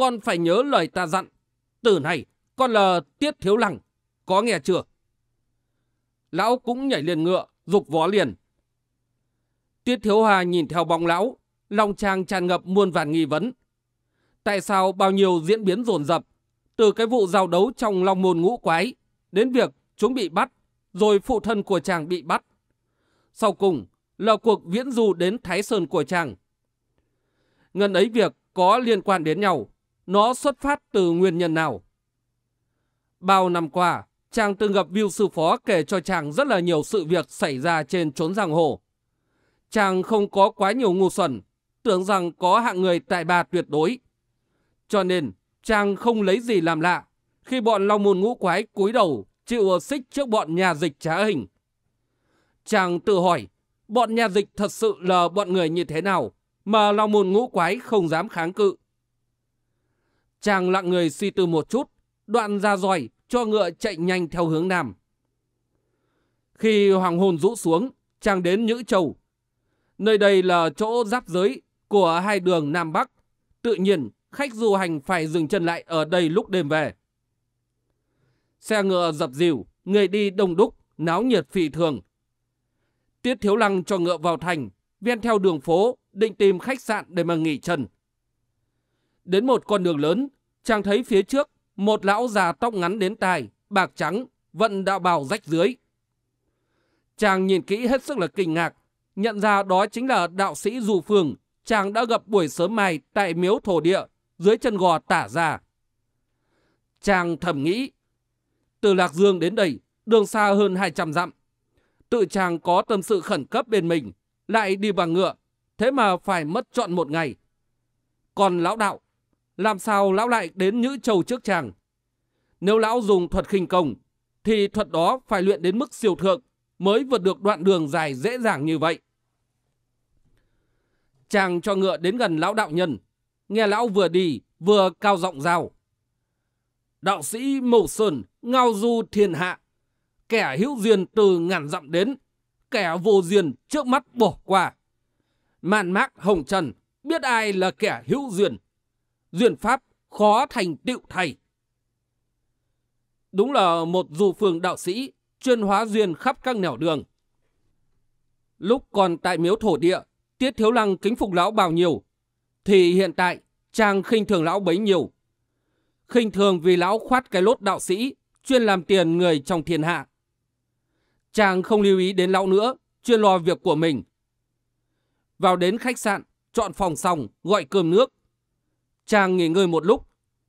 con phải nhớ lời ta dặn. Từ này, con là Tiết Thiếu Lăng, có nghe chưa? Lão cũng nhảy liền ngựa, dục vó liền. Tiết Thiếu Hà nhìn theo bóng lão, lòng trang tràn ngập muôn vàn nghi vấn. Tại sao bao nhiêu diễn biến dồn dập từ cái vụ giao đấu trong long môn ngũ quái, đến việc chúng bị bắt, rồi phụ thân của chàng bị bắt. Sau cùng là cuộc viễn du đến Thái Sơn của chàng. Ngân ấy việc có liên quan đến nhau, nó xuất phát từ nguyên nhân nào. Bao năm qua, chàng từng gặp Viu Sư Phó kể cho chàng rất là nhiều sự việc xảy ra trên trốn giang hồ. Chàng không có quá nhiều ngu xuẩn, tưởng rằng có hạng người tại bà tuyệt đối. Cho nên, chàng không lấy gì làm lạ khi bọn long môn ngũ quái cúi đầu chịu xích trước bọn nhà dịch trá hình. Chàng tự hỏi, bọn nhà dịch thật sự là bọn người như thế nào mà long môn ngũ quái không dám kháng cự. Chàng lặng người suy tư một chút, đoạn ra roi cho ngựa chạy nhanh theo hướng nam. Khi hoàng hôn rũ xuống, chàng đến Nhữ Châu. Nơi đây là chỗ giáp giới của hai đường Nam Bắc. Tự nhiên, khách du hành phải dừng chân lại ở đây lúc đêm về. Xe ngựa dập dìu, người đi đông đúc, náo nhiệt phì thường. Tiết Thiếu Lăng cho ngựa vào thành, ven theo đường phố, định tìm khách sạn để mà nghỉ chân. Đến một con đường lớn, chàng thấy phía trước một lão già tóc ngắn đến tai, bạc trắng, vận đạo bào rách dưới. Chàng nhìn kỹ hết sức là kinh ngạc, nhận ra đó chính là đạo sĩ Du Phương chàng đã gặp buổi sớm mai tại miếu thổ địa dưới chân gò tả ra. Chàng thầm nghĩ, từ Lạc Dương đến đây, đường xa hơn 200 dặm. Tự chàng có tâm sự khẩn cấp bên mình, lại đi bằng ngựa, thế mà phải mất trọn một ngày. Còn lão đạo làm sao lão lại đến Nhữ Châu trước chàng. Nếu lão dùng thuật khinh công, thì thuật đó phải luyện đến mức siêu thượng mới vượt được đoạn đường dài dễ dàng như vậy. Chàng cho ngựa đến gần lão đạo nhân, nghe lão vừa đi vừa cao giọng rào: Đạo sĩ Mậu Sơn ngao du thiên hạ, kẻ hữu duyên từ ngàn dặm đến, kẻ vô duyên trước mắt bỏ qua. Màn mác hồng trần, biết ai là kẻ hữu duyên, duyên pháp khó thành tựu thầy. Đúng là một du phường đạo sĩ chuyên hóa duyên khắp các nẻo đường. Lúc còn tại miếu thổ địa, Tiết Thiếu Lăng kính phục lão bao nhiêu, thì hiện tại chàng khinh thường lão bấy nhiêu. Khinh thường vì lão khoát cái lốt đạo sĩ, chuyên làm tiền người trong thiên hạ. Chàng không lưu ý đến lão nữa, chuyên lo việc của mình. Vào đến khách sạn, chọn phòng xong, gọi cơm nước, Chàng nghỉ ngơi một lúc.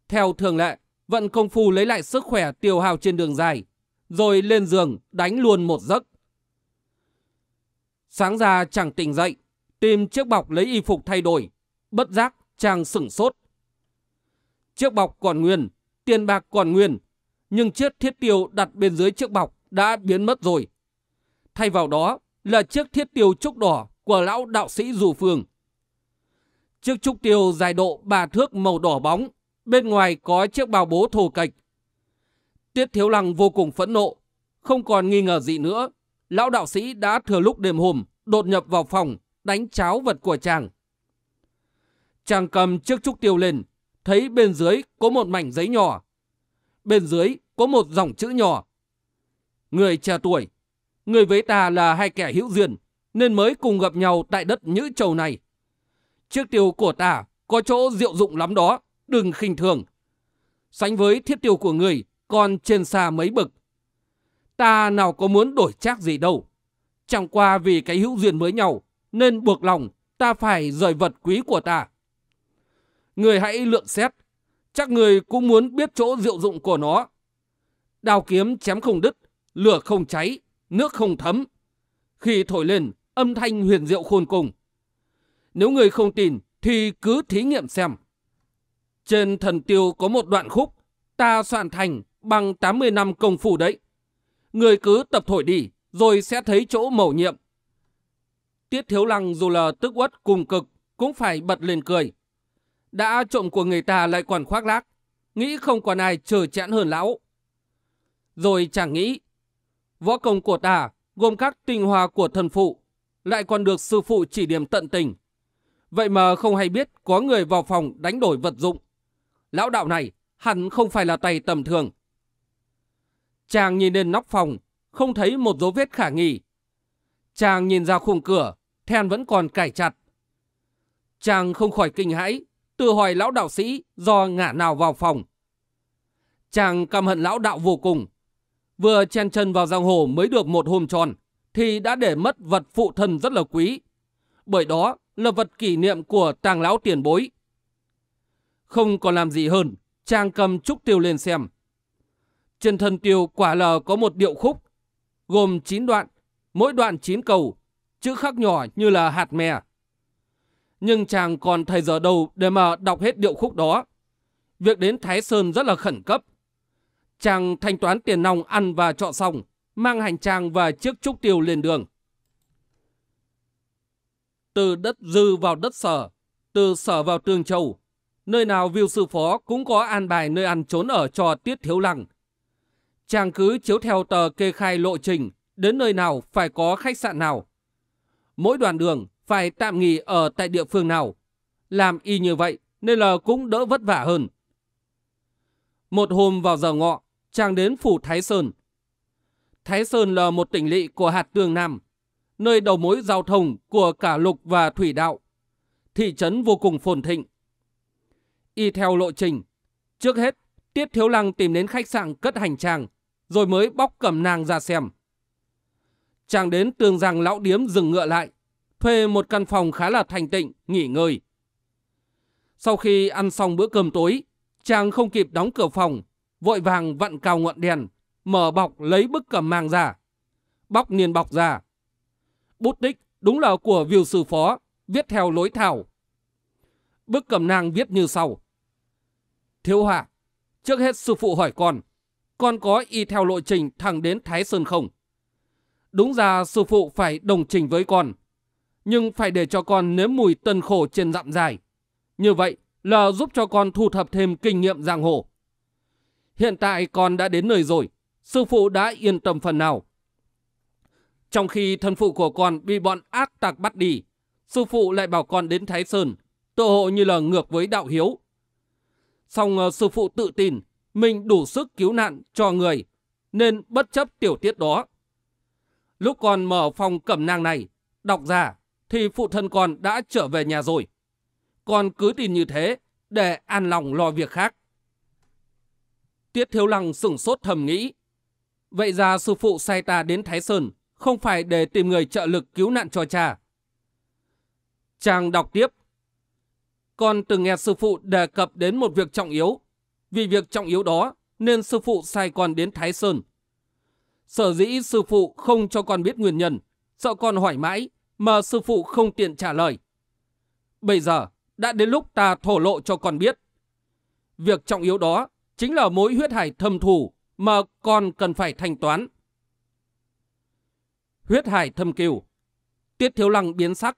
Theo thường lệ, vận công phu lấy lại sức khỏe tiêu hao trên đường dài. Rồi lên giường đánh luôn một giấc. Sáng ra chàng tỉnh dậy. Tìm chiếc bọc lấy y phục thay đổi. Bất giác chàng sửng sốt. Chiếc bọc còn nguyên, tiền bạc còn nguyên. Nhưng chiếc thiết tiêu đặt bên dưới chiếc bọc đã biến mất rồi. Thay vào đó là chiếc thiết tiêu trúc đỏ của lão đạo sĩ Dù Phương. Chiếc trúc tiêu dài độ ba thước màu đỏ bóng, bên ngoài có chiếc bao bố thổ cạch. Tiết Thiếu Lăng vô cùng phẫn nộ, không còn nghi ngờ gì nữa. Lão đạo sĩ đã thừa lúc đêm hùm đột nhập vào phòng, đánh cháo vật của chàng. Chàng cầm chiếc trúc tiêu lên, thấy bên dưới có một mảnh giấy nhỏ. Bên dưới có một dòng chữ nhỏ. Người trẻ tuổi, người với ta là hai kẻ hữu duyên, nên mới cùng gặp nhau tại đất Nhữ Châu này. Chiếc tiêu của ta có chỗ diệu dụng lắm đó, đừng khinh thường. Sánh với thiết tiêu của người, còn trên xa mấy bậc. Ta nào có muốn đổi chác gì đâu. Chẳng qua vì cái hữu duyên mới nhau, nên buộc lòng ta phải rời vật quý của ta. Người hãy lượng xét, chắc người cũng muốn biết chỗ diệu dụng của nó. Đào kiếm chém không đứt, lửa không cháy, nước không thấm. Khi thổi lên, âm thanh huyền diệu khôn cùng. Nếu người không tin thì cứ thí nghiệm xem. Trên thần tiêu có một đoạn khúc ta soạn thành bằng 80 năm công phu đấy. Người cứ tập thổi đi rồi sẽ thấy chỗ mầu nhiệm. Tiết Thiếu Lăng dù là tức uất cùng cực cũng phải bật lên cười. Đã trộm của người ta lại còn khoác lác, nghĩ không còn ai chờ chẽn hơn lão. Rồi chẳng nghĩ, võ công của ta gồm các tinh hoa của thần phụ, lại còn được sư phụ chỉ điểm tận tình. Vậy mà không hay biết có người vào phòng đánh đổi vật dụng. Lão đạo này hẳn không phải là tay tầm thường. Chàng nhìn lên nóc phòng, không thấy một dấu vết khả nghi. Chàng nhìn ra khung cửa, then vẫn còn cải chặt. Chàng không khỏi kinh hãi, tự hỏi lão đạo sĩ do ngả nào vào phòng. Chàng căm hận lão đạo vô cùng. Vừa chen chân vào giang hồ mới được một hôm tròn, thì đã để mất vật phụ thân rất là quý. Bởi đó là vật kỷ niệm của tàng lão tiền bối. Không còn làm gì hơn, chàng cầm trúc tiêu lên xem. Trên thân tiêu quả lờ có một điệu khúc, gồm 9 đoạn, mỗi đoạn 9 cầu, chữ khắc nhỏ như là hạt mè. Nhưng chàng còn thời giờ đâu để mà đọc hết điệu khúc đó. Việc đến Thái Sơn rất là khẩn cấp. Chàng thanh toán tiền nòng ăn và trọ xong, mang hành trang và chiếc trúc tiêu lên đường từ đất dư vào đất sở, từ sở vào tường Châu. Nơi nào Viu Sư Phó cũng có an bài nơi ăn trốn ở cho Tiết Thiếu Lăng. Chàng cứ chiếu theo tờ kê khai lộ trình, đến nơi nào phải có khách sạn nào. Mỗi đoàn đường phải tạm nghỉ ở tại địa phương nào. Làm y như vậy nên là cũng đỡ vất vả hơn. Một hôm vào giờ ngọ, chàng đến phủ Thái Sơn. Thái Sơn là một tỉnh lỵ của hạt Tương Nam, nơi đầu mối giao thông của cả lục và thủy đạo. Thị trấn vô cùng phồn thịnh. Y theo lộ trình, trước hết Tiết Thiếu Lăng tìm đến khách sạn cất hành trang, rồi mới bóc cẩm nàng ra xem. Chàng đến tường rằng lão điếm dừng ngựa lại, thuê một căn phòng khá là thành tịnh, nghỉ ngơi. Sau khi ăn xong bữa cơm tối, chàng không kịp đóng cửa phòng, vội vàng vặn cao ngọn đèn, mở bọc lấy bức cẩm mang ra. Bóc niên bọc ra, bút tích đúng là của Viêu Sư Phó, viết theo lối thảo. Bức cẩm nang viết như sau. Thiếu hạ, trước hết sư phụ hỏi con, con có y theo lộ trình thẳng đến Thái Sơn không? Đúng ra sư phụ phải đồng trình với con, nhưng phải để cho con nếm mùi tân khổ trên dặm dài. Như vậy là giúp cho con thu thập thêm kinh nghiệm giang hồ. Hiện tại con đã đến nơi rồi, sư phụ đã yên tâm phần nào. Trong khi thân phụ của con bị bọn ác tặc bắt đi, sư phụ lại bảo con đến Thái Sơn, tự hộ như là ngược với đạo hiếu. Xong ờ, sư phụ tự tin mình đủ sức cứu nạn cho người, nên bất chấp tiểu tiết đó. Lúc con mở phòng cẩm nang này, đọc ra thì phụ thân con đã trở về nhà rồi. Con cứ tin như thế để an lòng lo việc khác. Tiết Thiếu Lăng sửng sốt thầm nghĩ. Vậy ra sư phụ sai ta đến Thái Sơn không phải để tìm người trợ lực cứu nạn cho cha. Chàng đọc tiếp. Con từng nghe sư phụ đề cập đến một việc trọng yếu. Vì việc trọng yếu đó nên sư phụ sai con đến Thái Sơn. Sở dĩ sư phụ không cho con biết nguyên nhân, sợ con hỏi mãi mà sư phụ không tiện trả lời. Bây giờ đã đến lúc ta thổ lộ cho con biết. Việc trọng yếu đó chính là mối huyết hải thâm thù mà con cần phải thanh toán huyết hải thâm cừu. Tiết Thiếu Lăng biến sắc.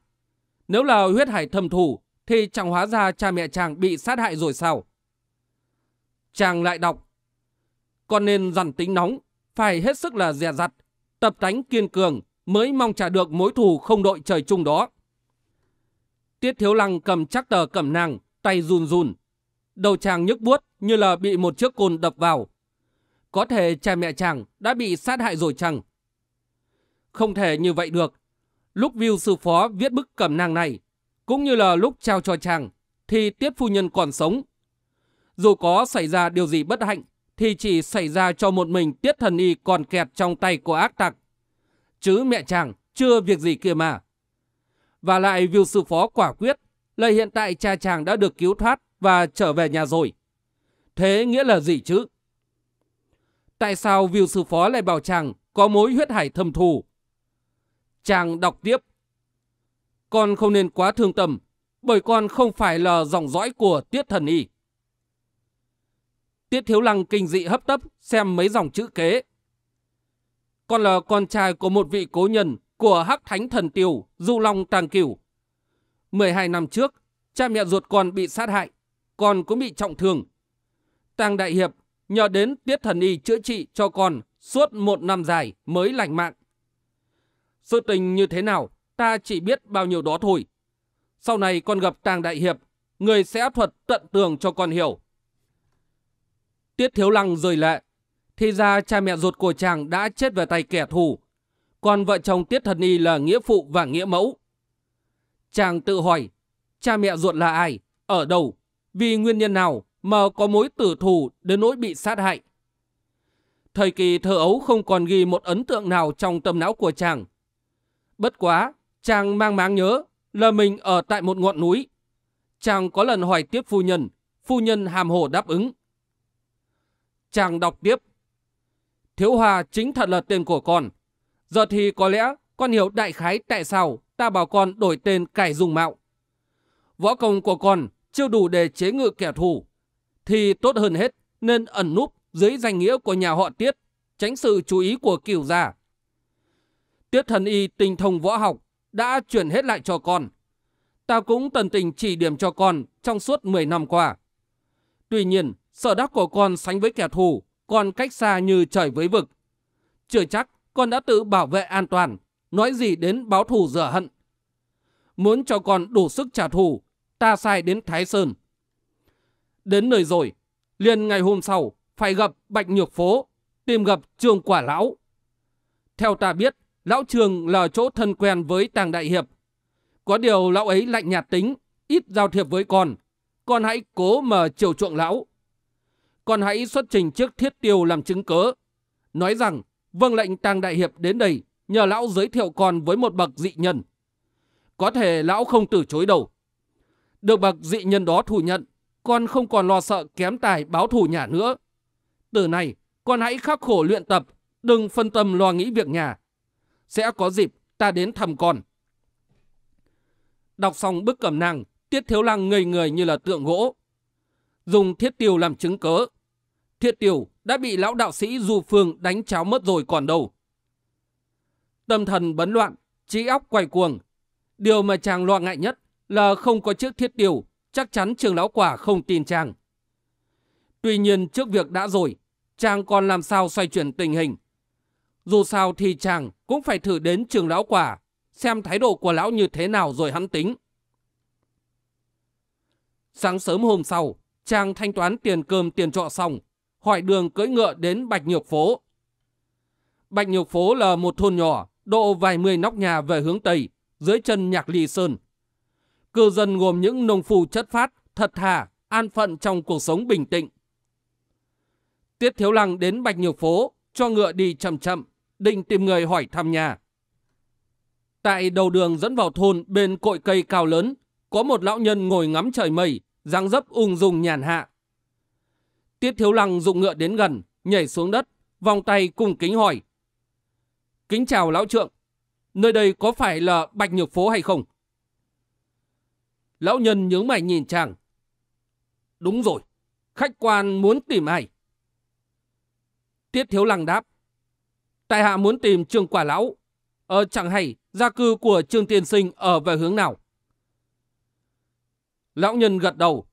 Nếu là huyết hải thâm thủ thì chẳng hóa ra cha mẹ chàng bị sát hại rồi sao? Chàng lại đọc. Con nên dằn tính nóng, phải hết sức là dè dặt, tập tánh kiên cường mới mong trả được mối thù không đội trời chung đó. Tiết Thiếu Lăng cầm chắc tờ cẩm nàng, tay run run. Đầu chàng nhức buốt như là bị một chiếc côn đập vào. Có thể cha mẹ chàng đã bị sát hại rồi chăng? không thể như vậy được. Lúc Viu sư phó viết bức cẩm nang này, cũng như là lúc trao cho chàng, thì Tiết Phu Nhân còn sống. Dù có xảy ra điều gì bất hạnh, thì chỉ xảy ra cho một mình Tiết Thần Y còn kẹt trong tay của ác tặc. Chứ mẹ chàng chưa việc gì kia mà. Và lại Viu sư phó quả quyết là hiện tại cha chàng đã được cứu thoát và trở về nhà rồi. Thế nghĩa là gì chứ? Tại sao Viu sư phó lại bảo chàng có mối huyết hải thâm thù Chàng đọc tiếp. Con không nên quá thương tâm, bởi con không phải là dòng dõi của tiết thần y. Tiết thiếu lăng kinh dị hấp tấp xem mấy dòng chữ kế. Con là con trai của một vị cố nhân của hắc thánh thần tiêu Du Long Tàng Cửu. 12 năm trước, cha mẹ ruột con bị sát hại, con cũng bị trọng thương. Tàng Đại Hiệp nhờ đến tiết thần y chữa trị cho con suốt một năm dài mới lành mạng. Sự tình như thế nào, ta chỉ biết bao nhiêu đó thôi. Sau này con gặp Tàng Đại Hiệp, người sẽ thuật tận tường cho con hiểu. Tiết Thiếu Lăng rời lệ. Thì ra cha mẹ ruột của chàng đã chết về tay kẻ thù. Còn vợ chồng Tiết Thần Y là nghĩa phụ và nghĩa mẫu. Chàng tự hỏi, cha mẹ ruột là ai, ở đâu, vì nguyên nhân nào mà có mối tử thù đến nỗi bị sát hại. Thời kỳ thơ ấu không còn ghi một ấn tượng nào trong tâm não của chàng. Bất quá, chàng mang máng nhớ là mình ở tại một ngọn núi. Chàng có lần hỏi tiếp phu nhân, phu nhân hàm hồ đáp ứng. Chàng đọc tiếp. Thiếu Hòa chính thật là tên của con. Giờ thì có lẽ con hiểu đại khái tại sao ta bảo con đổi tên cải dùng mạo. Võ công của con chưa đủ để chế ngự kẻ thù. Thì tốt hơn hết nên ẩn núp dưới danh nghĩa của nhà họ Tiết, tránh sự chú ý của cửu gia. Tiết thần y tinh thông võ học đã chuyển hết lại cho con. Ta cũng tần tình chỉ điểm cho con trong suốt 10 năm qua. Tuy nhiên, sở đắc của con sánh với kẻ thù, con cách xa như trời với vực. Chưa chắc con đã tự bảo vệ an toàn, nói gì đến báo thù rửa hận. Muốn cho con đủ sức trả thù, ta sai đến Thái Sơn. Đến nơi rồi, liền ngày hôm sau phải gặp Bạch Nhược Phố, tìm gặp Trương Quả Lão. Theo ta biết, Lão Trường là chỗ thân quen với Tàng Đại Hiệp. Có điều lão ấy lạnh nhạt tính, ít giao thiệp với con. Con hãy cố mà chiều chuộng lão. Con hãy xuất trình trước thiết tiêu làm chứng cớ. Nói rằng, vâng lệnh Tàng Đại Hiệp đến đây, nhờ lão giới thiệu con với một bậc dị nhân. Có thể lão không từ chối đâu. Được bậc dị nhân đó thủ nhận, con không còn lo sợ kém tài báo thù nhà nữa. Từ nay, con hãy khắc khổ luyện tập, đừng phân tâm lo nghĩ việc nhà sẽ có dịp ta đến thăm con. Đọc xong bức cẩm nàng, Tiết Thiếu Lăng ngây người như là tượng gỗ. Dùng Thiết Tiêu làm chứng cớ. Thiết Tiêu đã bị lão đạo sĩ Du Phương đánh cháo mất rồi còn đâu. Tâm thần bấn loạn, trí óc quay cuồng. Điều mà chàng lo ngại nhất là không có chiếc Thiết Tiêu, chắc chắn trường lão quả không tin chàng. Tuy nhiên trước việc đã rồi, chàng còn làm sao xoay chuyển tình hình. Dù sao thì chàng cũng phải thử đến trường lão quả, xem thái độ của lão như thế nào rồi hắn tính. Sáng sớm hôm sau, chàng thanh toán tiền cơm tiền trọ xong, hỏi đường cưỡi ngựa đến Bạch Nhược Phố. Bạch Nhược Phố là một thôn nhỏ, độ vài mươi nóc nhà về hướng Tây, dưới chân nhạc lì sơn. Cư dân gồm những nông phu chất phát, thật thà, an phận trong cuộc sống bình tĩnh. Tiết Thiếu Lăng đến Bạch Nhược Phố, cho ngựa đi chậm chậm, định tìm người hỏi thăm nhà. Tại đầu đường dẫn vào thôn bên cội cây cao lớn, có một lão nhân ngồi ngắm trời mây, dáng dấp ung dung nhàn hạ. Tiết Thiếu Lăng dụng ngựa đến gần, nhảy xuống đất, vòng tay cùng kính hỏi. Kính chào lão trượng, nơi đây có phải là Bạch Nhược Phố hay không? Lão nhân nhướng mày nhìn chàng. Đúng rồi, khách quan muốn tìm ai? Tiết Thiếu Lăng đáp tại hạ muốn tìm trường quả lão. Ờ, chẳng hay gia cư của trương tiên sinh ở về hướng nào. Lão nhân gật đầu.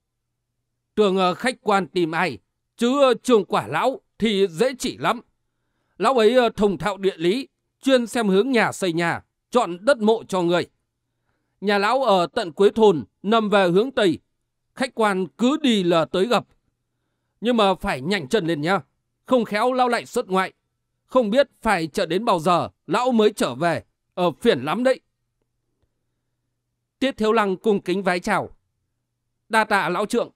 Trường ờ, khách quan tìm ai, chứ ờ, trường quả lão thì dễ chỉ lắm. Lão ấy ờ, thông thạo địa lý, chuyên xem hướng nhà xây nhà, chọn đất mộ cho người. Nhà lão ở tận cuối thôn, nằm về hướng Tây. Khách quan cứ đi là tới gặp. Nhưng mà phải nhanh chân lên nhá, không khéo lao lại xuất ngoại. Không biết phải chờ đến bao giờ lão mới trở về. Ở ờ, phiền lắm đấy. Tiết Thiếu Lăng cung kính vái chào. Đa tạ lão trượng.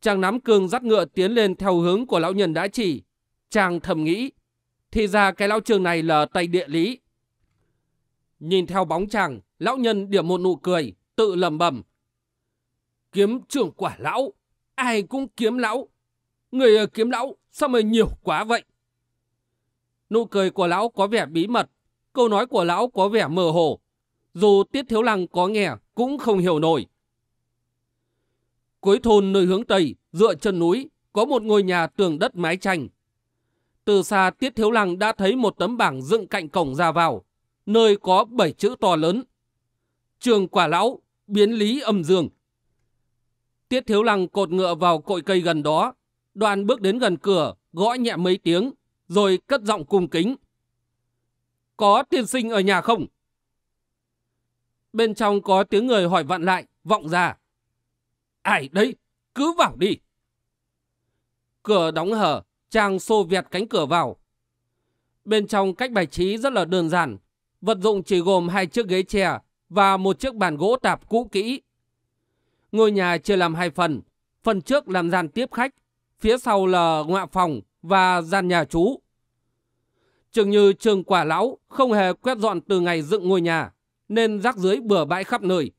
Chàng nắm cương dắt ngựa tiến lên theo hướng của lão nhân đã chỉ. Chàng thầm nghĩ. Thì ra cái lão trường này là tay địa lý. Nhìn theo bóng chàng, lão nhân điểm một nụ cười, tự lầm bẩm, Kiếm trưởng quả lão, ai cũng kiếm lão. Người kiếm lão sao mà nhiều quá vậy? Nụ cười của lão có vẻ bí mật, câu nói của lão có vẻ mơ hồ. Dù Tiết Thiếu Lăng có nghe cũng không hiểu nổi. Cuối thôn nơi hướng Tây, dựa chân núi, có một ngôi nhà tường đất mái tranh. Từ xa Tiết Thiếu Lăng đã thấy một tấm bảng dựng cạnh cổng ra vào, nơi có bảy chữ to lớn. Trường quả lão, biến lý âm dương. Tiết Thiếu Lăng cột ngựa vào cội cây gần đó, đoàn bước đến gần cửa, gõ nhẹ mấy tiếng, rồi cất giọng cung kính. Có tiên sinh ở nhà không? Bên trong có tiếng người hỏi vặn lại, vọng ra. Ai đấy, cứ vào đi. Cửa đóng hở, chàng xô vẹt cánh cửa vào. Bên trong cách bài trí rất là đơn giản. Vật dụng chỉ gồm hai chiếc ghế chè và một chiếc bàn gỗ tạp cũ kỹ. Ngôi nhà chia làm hai phần. Phần trước làm gian tiếp khách, phía sau là ngọa phòng và gian nhà chú. Trường như trường quả lão không hề quét dọn từ ngày dựng ngôi nhà, nên rác dưới bừa bãi khắp nơi.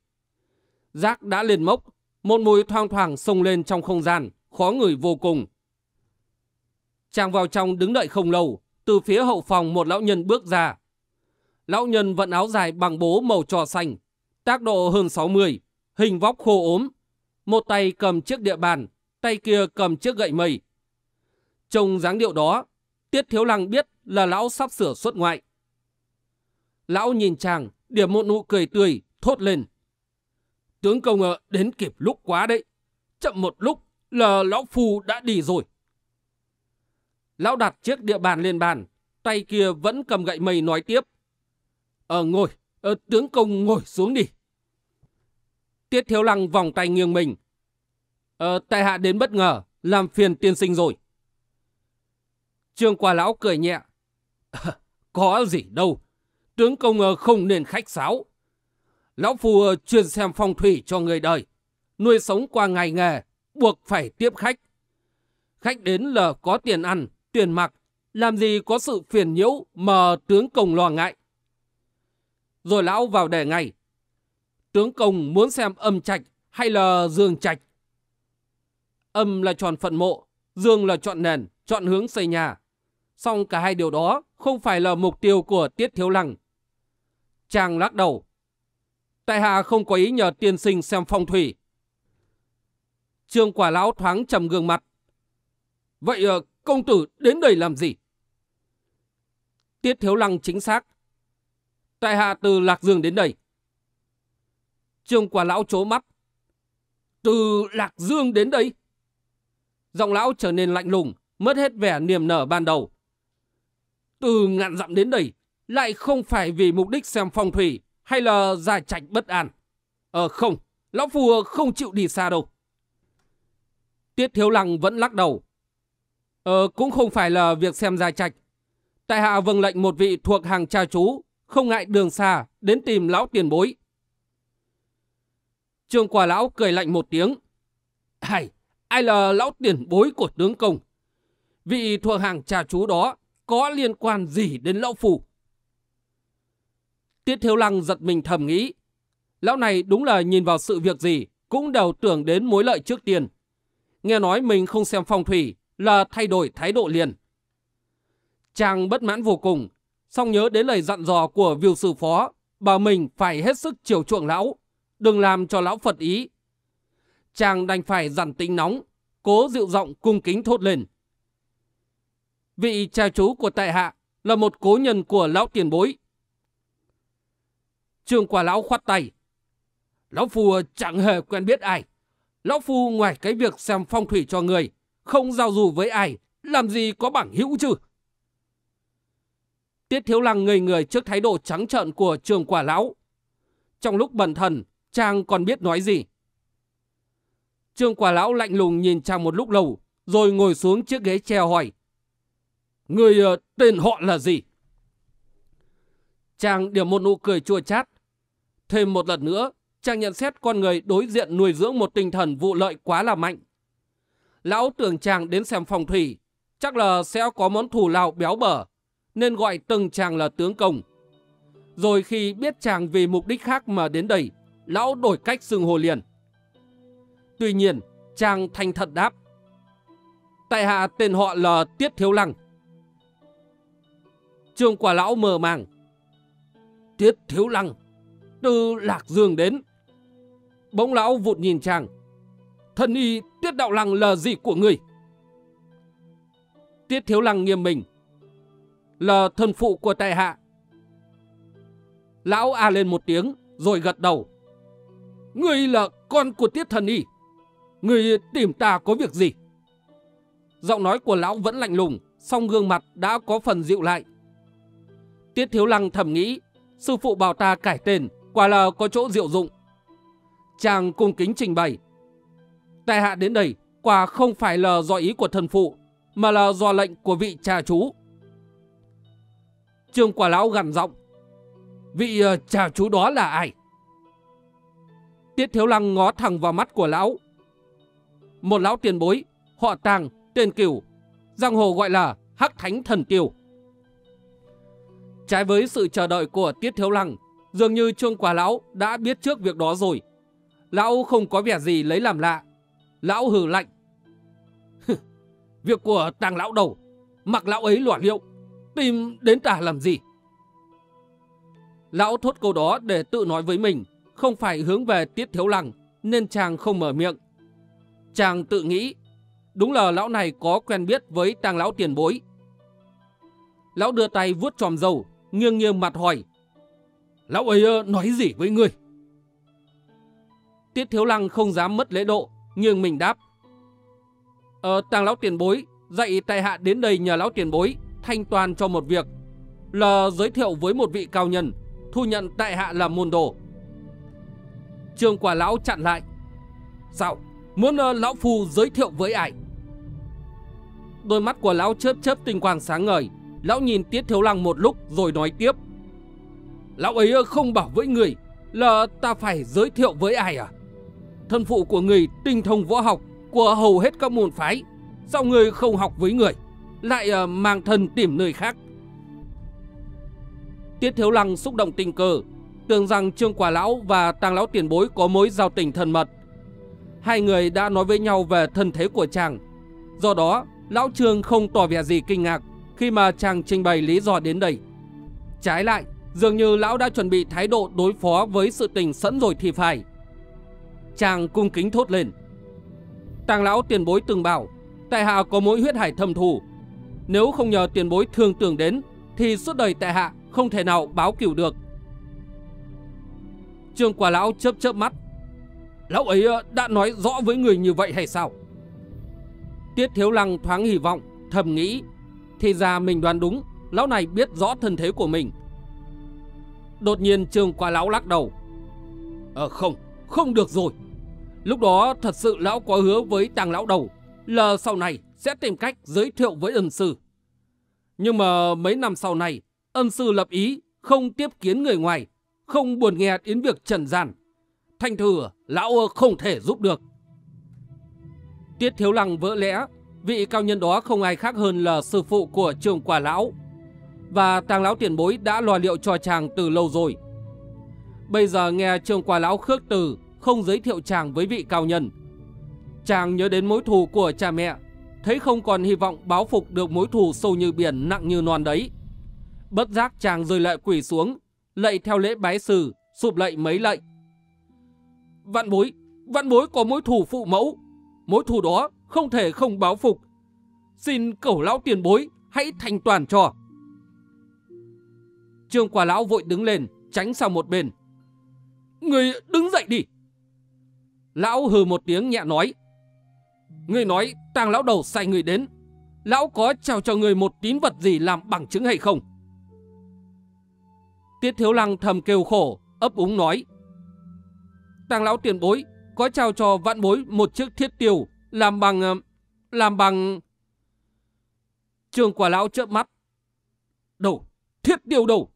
Rác đã liền mốc, một mùi thoang thoảng sông lên trong không gian, khó ngửi vô cùng. Chàng vào trong đứng đợi không lâu, từ phía hậu phòng một lão nhân bước ra. Lão nhân vận áo dài bằng bố màu trò xanh, tác độ hơn 60, hình vóc khô ốm. Một tay cầm chiếc địa bàn, tay kia cầm chiếc gậy mây. Trông dáng điệu đó, Tiết Thiếu Lăng biết là lão sắp sửa xuất ngoại. Lão nhìn chàng, điểm một nụ cười tươi, thốt lên. Tướng công ngờ đến kịp lúc quá đấy. Chậm một lúc là lão phu đã đi rồi. Lão đặt chiếc địa bàn lên bàn, tay kia vẫn cầm gậy mây nói tiếp. Ờ ngồi, ờ, tướng công ngồi xuống đi. Tiết Thiếu Lăng vòng tay nghiêng mình. Ờ, tại hạ đến bất ngờ, làm phiền tiên sinh rồi. Trương quả lão cười nhẹ. có gì đâu. Tướng công ờ, không nên khách sáo. Lão phù ờ, chuyên xem phong thủy cho người đời. Nuôi sống qua ngày nghề, buộc phải tiếp khách. Khách đến là có tiền ăn, tiền mặc. Làm gì có sự phiền nhiễu mà tướng công lo ngại. Rồi lão vào đề ngay. Tướng công muốn xem âm trạch hay là dương trạch? Âm là chọn phận mộ, dương là chọn nền, chọn hướng xây nhà xong cả hai điều đó không phải là mục tiêu của Tiết Thiếu Lăng. Chàng lắc đầu. Tại hạ không có ý nhờ tiên sinh xem phong thủy. Trương quả lão thoáng trầm gương mặt. Vậy ờ, công tử đến đây làm gì? Tiết Thiếu Lăng chính xác. Tại hạ từ Lạc Dương đến đây. Trương quả lão chố mắt. Từ Lạc Dương đến đây? Giọng lão trở nên lạnh lùng, mất hết vẻ niềm nở ban đầu từ ngạn dặm đến đây lại không phải vì mục đích xem phong thủy hay là giải trạch bất an. Ờ không, Lão Phù không chịu đi xa đâu. Tiết Thiếu Lăng vẫn lắc đầu. Ờ cũng không phải là việc xem giải trạch. Tại hạ vâng lệnh một vị thuộc hàng cha chú, không ngại đường xa đến tìm Lão tiền bối. Trương Quả Lão cười lạnh một tiếng. Hay, ai là Lão tiền bối của tướng công? Vị thuộc hàng cha chú đó có liên quan gì đến lão phù. Tiết Thiếu Lăng giật mình thầm nghĩ, lão này đúng là nhìn vào sự việc gì cũng đều tưởng đến mối lợi trước tiên. Nghe nói mình không xem phong thủy là thay đổi thái độ liền. Chàng bất mãn vô cùng, song nhớ đến lời dặn dò của viêu sư phó, bảo mình phải hết sức chiều chuộng lão, đừng làm cho lão Phật ý. Chàng đành phải dằn tính nóng, cố dịu giọng cung kính thốt lên vị cha chú của tại hạ là một cố nhân của lão tiền bối. Trương quả lão khoát tay. Lão Phu chẳng hề quen biết ai. Lão Phu ngoài cái việc xem phong thủy cho người, không giao du với ai, làm gì có bảng hữu chứ. Tiết Thiếu Lăng ngây người trước thái độ trắng trợn của trường quả lão. Trong lúc bẩn thần, Trang còn biết nói gì. Trương quả lão lạnh lùng nhìn Trang một lúc lâu, rồi ngồi xuống chiếc ghế treo hỏi. Người ờ, tên họ là gì? Chàng điểm một nụ cười chua chát. Thêm một lần nữa, chàng nhận xét con người đối diện nuôi dưỡng một tinh thần vụ lợi quá là mạnh. Lão tưởng chàng đến xem phòng thủy, chắc là sẽ có món thù lao béo bở, nên gọi từng chàng là tướng công. Rồi khi biết chàng vì mục đích khác mà đến đây, lão đổi cách xưng hồ liền. Tuy nhiên, chàng thành thật đáp. Tại hạ tên họ là Tiết Thiếu Lăng. Trương quả lão mờ màng. Tiết thiếu lăng, từ lạc dương đến. Bỗng lão vụt nhìn chàng. Thân y tiết đạo lăng là gì của người? Tiết thiếu lăng nghiêm mình. Là thân phụ của tại hạ. Lão a lên một tiếng rồi gật đầu. Ngươi là con của tiết thần y. Ngươi tìm ta có việc gì? Giọng nói của lão vẫn lạnh lùng, song gương mặt đã có phần dịu lại. Tiết Thiếu Lăng thầm nghĩ, sư phụ bảo ta cải tên, quả là có chỗ diệu dụng. Chàng cung kính trình bày. Tại hạ đến đây, quả không phải là do ý của thần phụ, mà là do lệnh của vị trà chú. Trương quả lão gằn giọng. Vị ờ, trà chú đó là ai? Tiết Thiếu Lăng ngó thẳng vào mắt của lão. Một lão tiền bối, họ tàng, tên cửu, giang hồ gọi là Hắc Thánh Thần Kiều. Trái với sự chờ đợi của Tiết Thiếu Lăng, dường như Trương Quả Lão đã biết trước việc đó rồi. Lão không có vẻ gì lấy làm lạ. Lão hừ lạnh. việc của tàng lão đầu, mặc lão ấy lỏa liệu, tìm đến tả làm gì? Lão thốt câu đó để tự nói với mình, không phải hướng về Tiết Thiếu Lăng, nên chàng không mở miệng. Chàng tự nghĩ, đúng là lão này có quen biết với tàng lão tiền bối. Lão đưa tay vuốt tròm dầu, nghiêng nghiêng mặt hỏi. Lão ấy nói gì với ngươi? Tiết Thiếu Lăng không dám mất lễ độ, nhưng mình đáp. Ờ, tàng lão tiền bối, dạy tại hạ đến đây nhờ lão tiền bối, thanh toàn cho một việc. Là giới thiệu với một vị cao nhân, thu nhận tại hạ là môn đồ. Trương quả lão chặn lại. Sao? Muốn uh, lão phù giới thiệu với ai? Đôi mắt của lão chớp chớp tinh quang sáng ngời, Lão nhìn Tiết Thiếu Lăng một lúc rồi nói tiếp. Lão ấy không bảo với người là ta phải giới thiệu với ai à? Thân phụ của người tinh thông võ học của hầu hết các môn phái. Sao người không học với người? Lại à, mang thân tìm nơi khác. Tiết Thiếu Lăng xúc động tình cờ. Tưởng rằng Trương Quả Lão và Tàng Lão Tiền Bối có mối giao tình thân mật. Hai người đã nói với nhau về thân thế của chàng. Do đó, Lão Trương không tỏ vẻ gì kinh ngạc khi mà chàng trình bày lý do đến đây. Trái lại, dường như lão đã chuẩn bị thái độ đối phó với sự tình sẵn rồi thì phải. Chàng cung kính thốt lên. Tàng lão tiền bối từng bảo, tại hạ có mối huyết hải thâm thù. Nếu không nhờ tiền bối thường tưởng đến, thì suốt đời tại hạ không thể nào báo cửu được. Trương quả lão chớp chớp mắt. Lão ấy ờ, đã nói rõ với người như vậy hay sao? Tiết Thiếu Lăng thoáng hy vọng, thầm nghĩ thì ra mình đoán đúng, lão này biết rõ thân thế của mình. Đột nhiên Trương Quá Lão lắc đầu. Ờ không, không được rồi. Lúc đó thật sự lão có hứa với tàng lão đầu là sau này sẽ tìm cách giới thiệu với ân sư. Nhưng mà mấy năm sau này, ân sư lập ý không tiếp kiến người ngoài, không buồn nghe đến việc trần gian. Thanh thừa, lão không thể giúp được. Tiết Thiếu Lăng vỡ lẽ, Vị cao nhân đó không ai khác hơn là sư phụ của trường quả lão. Và tàng lão tiền bối đã lo liệu cho chàng từ lâu rồi. Bây giờ nghe trường quả lão khước từ không giới thiệu chàng với vị cao nhân. Chàng nhớ đến mối thù của cha mẹ, thấy không còn hy vọng báo phục được mối thù sâu như biển nặng như non đấy. Bất giác chàng rơi lại quỷ xuống, lạy theo lễ bái sử, sụp lạy mấy lạy. Vạn bối, vạn bối có mối thù phụ mẫu, mối thù đó không thể không báo phục. Xin cẩu lão tiền bối, hãy thành toàn cho. Trương quả lão vội đứng lên, tránh sang một bên. Người đứng dậy đi. Lão hừ một tiếng nhẹ nói. Người nói tàng lão đầu sai người đến. Lão có trao cho người một tín vật gì làm bằng chứng hay không? Tiết thiếu lăng thầm kêu khổ, ấp úng nói. Tàng lão tiền bối có trao cho vạn bối một chiếc thiết tiêu làm bằng... Ờ, làm bằng... Trường quả lão trợn mắt. đủ thiết tiêu đủ.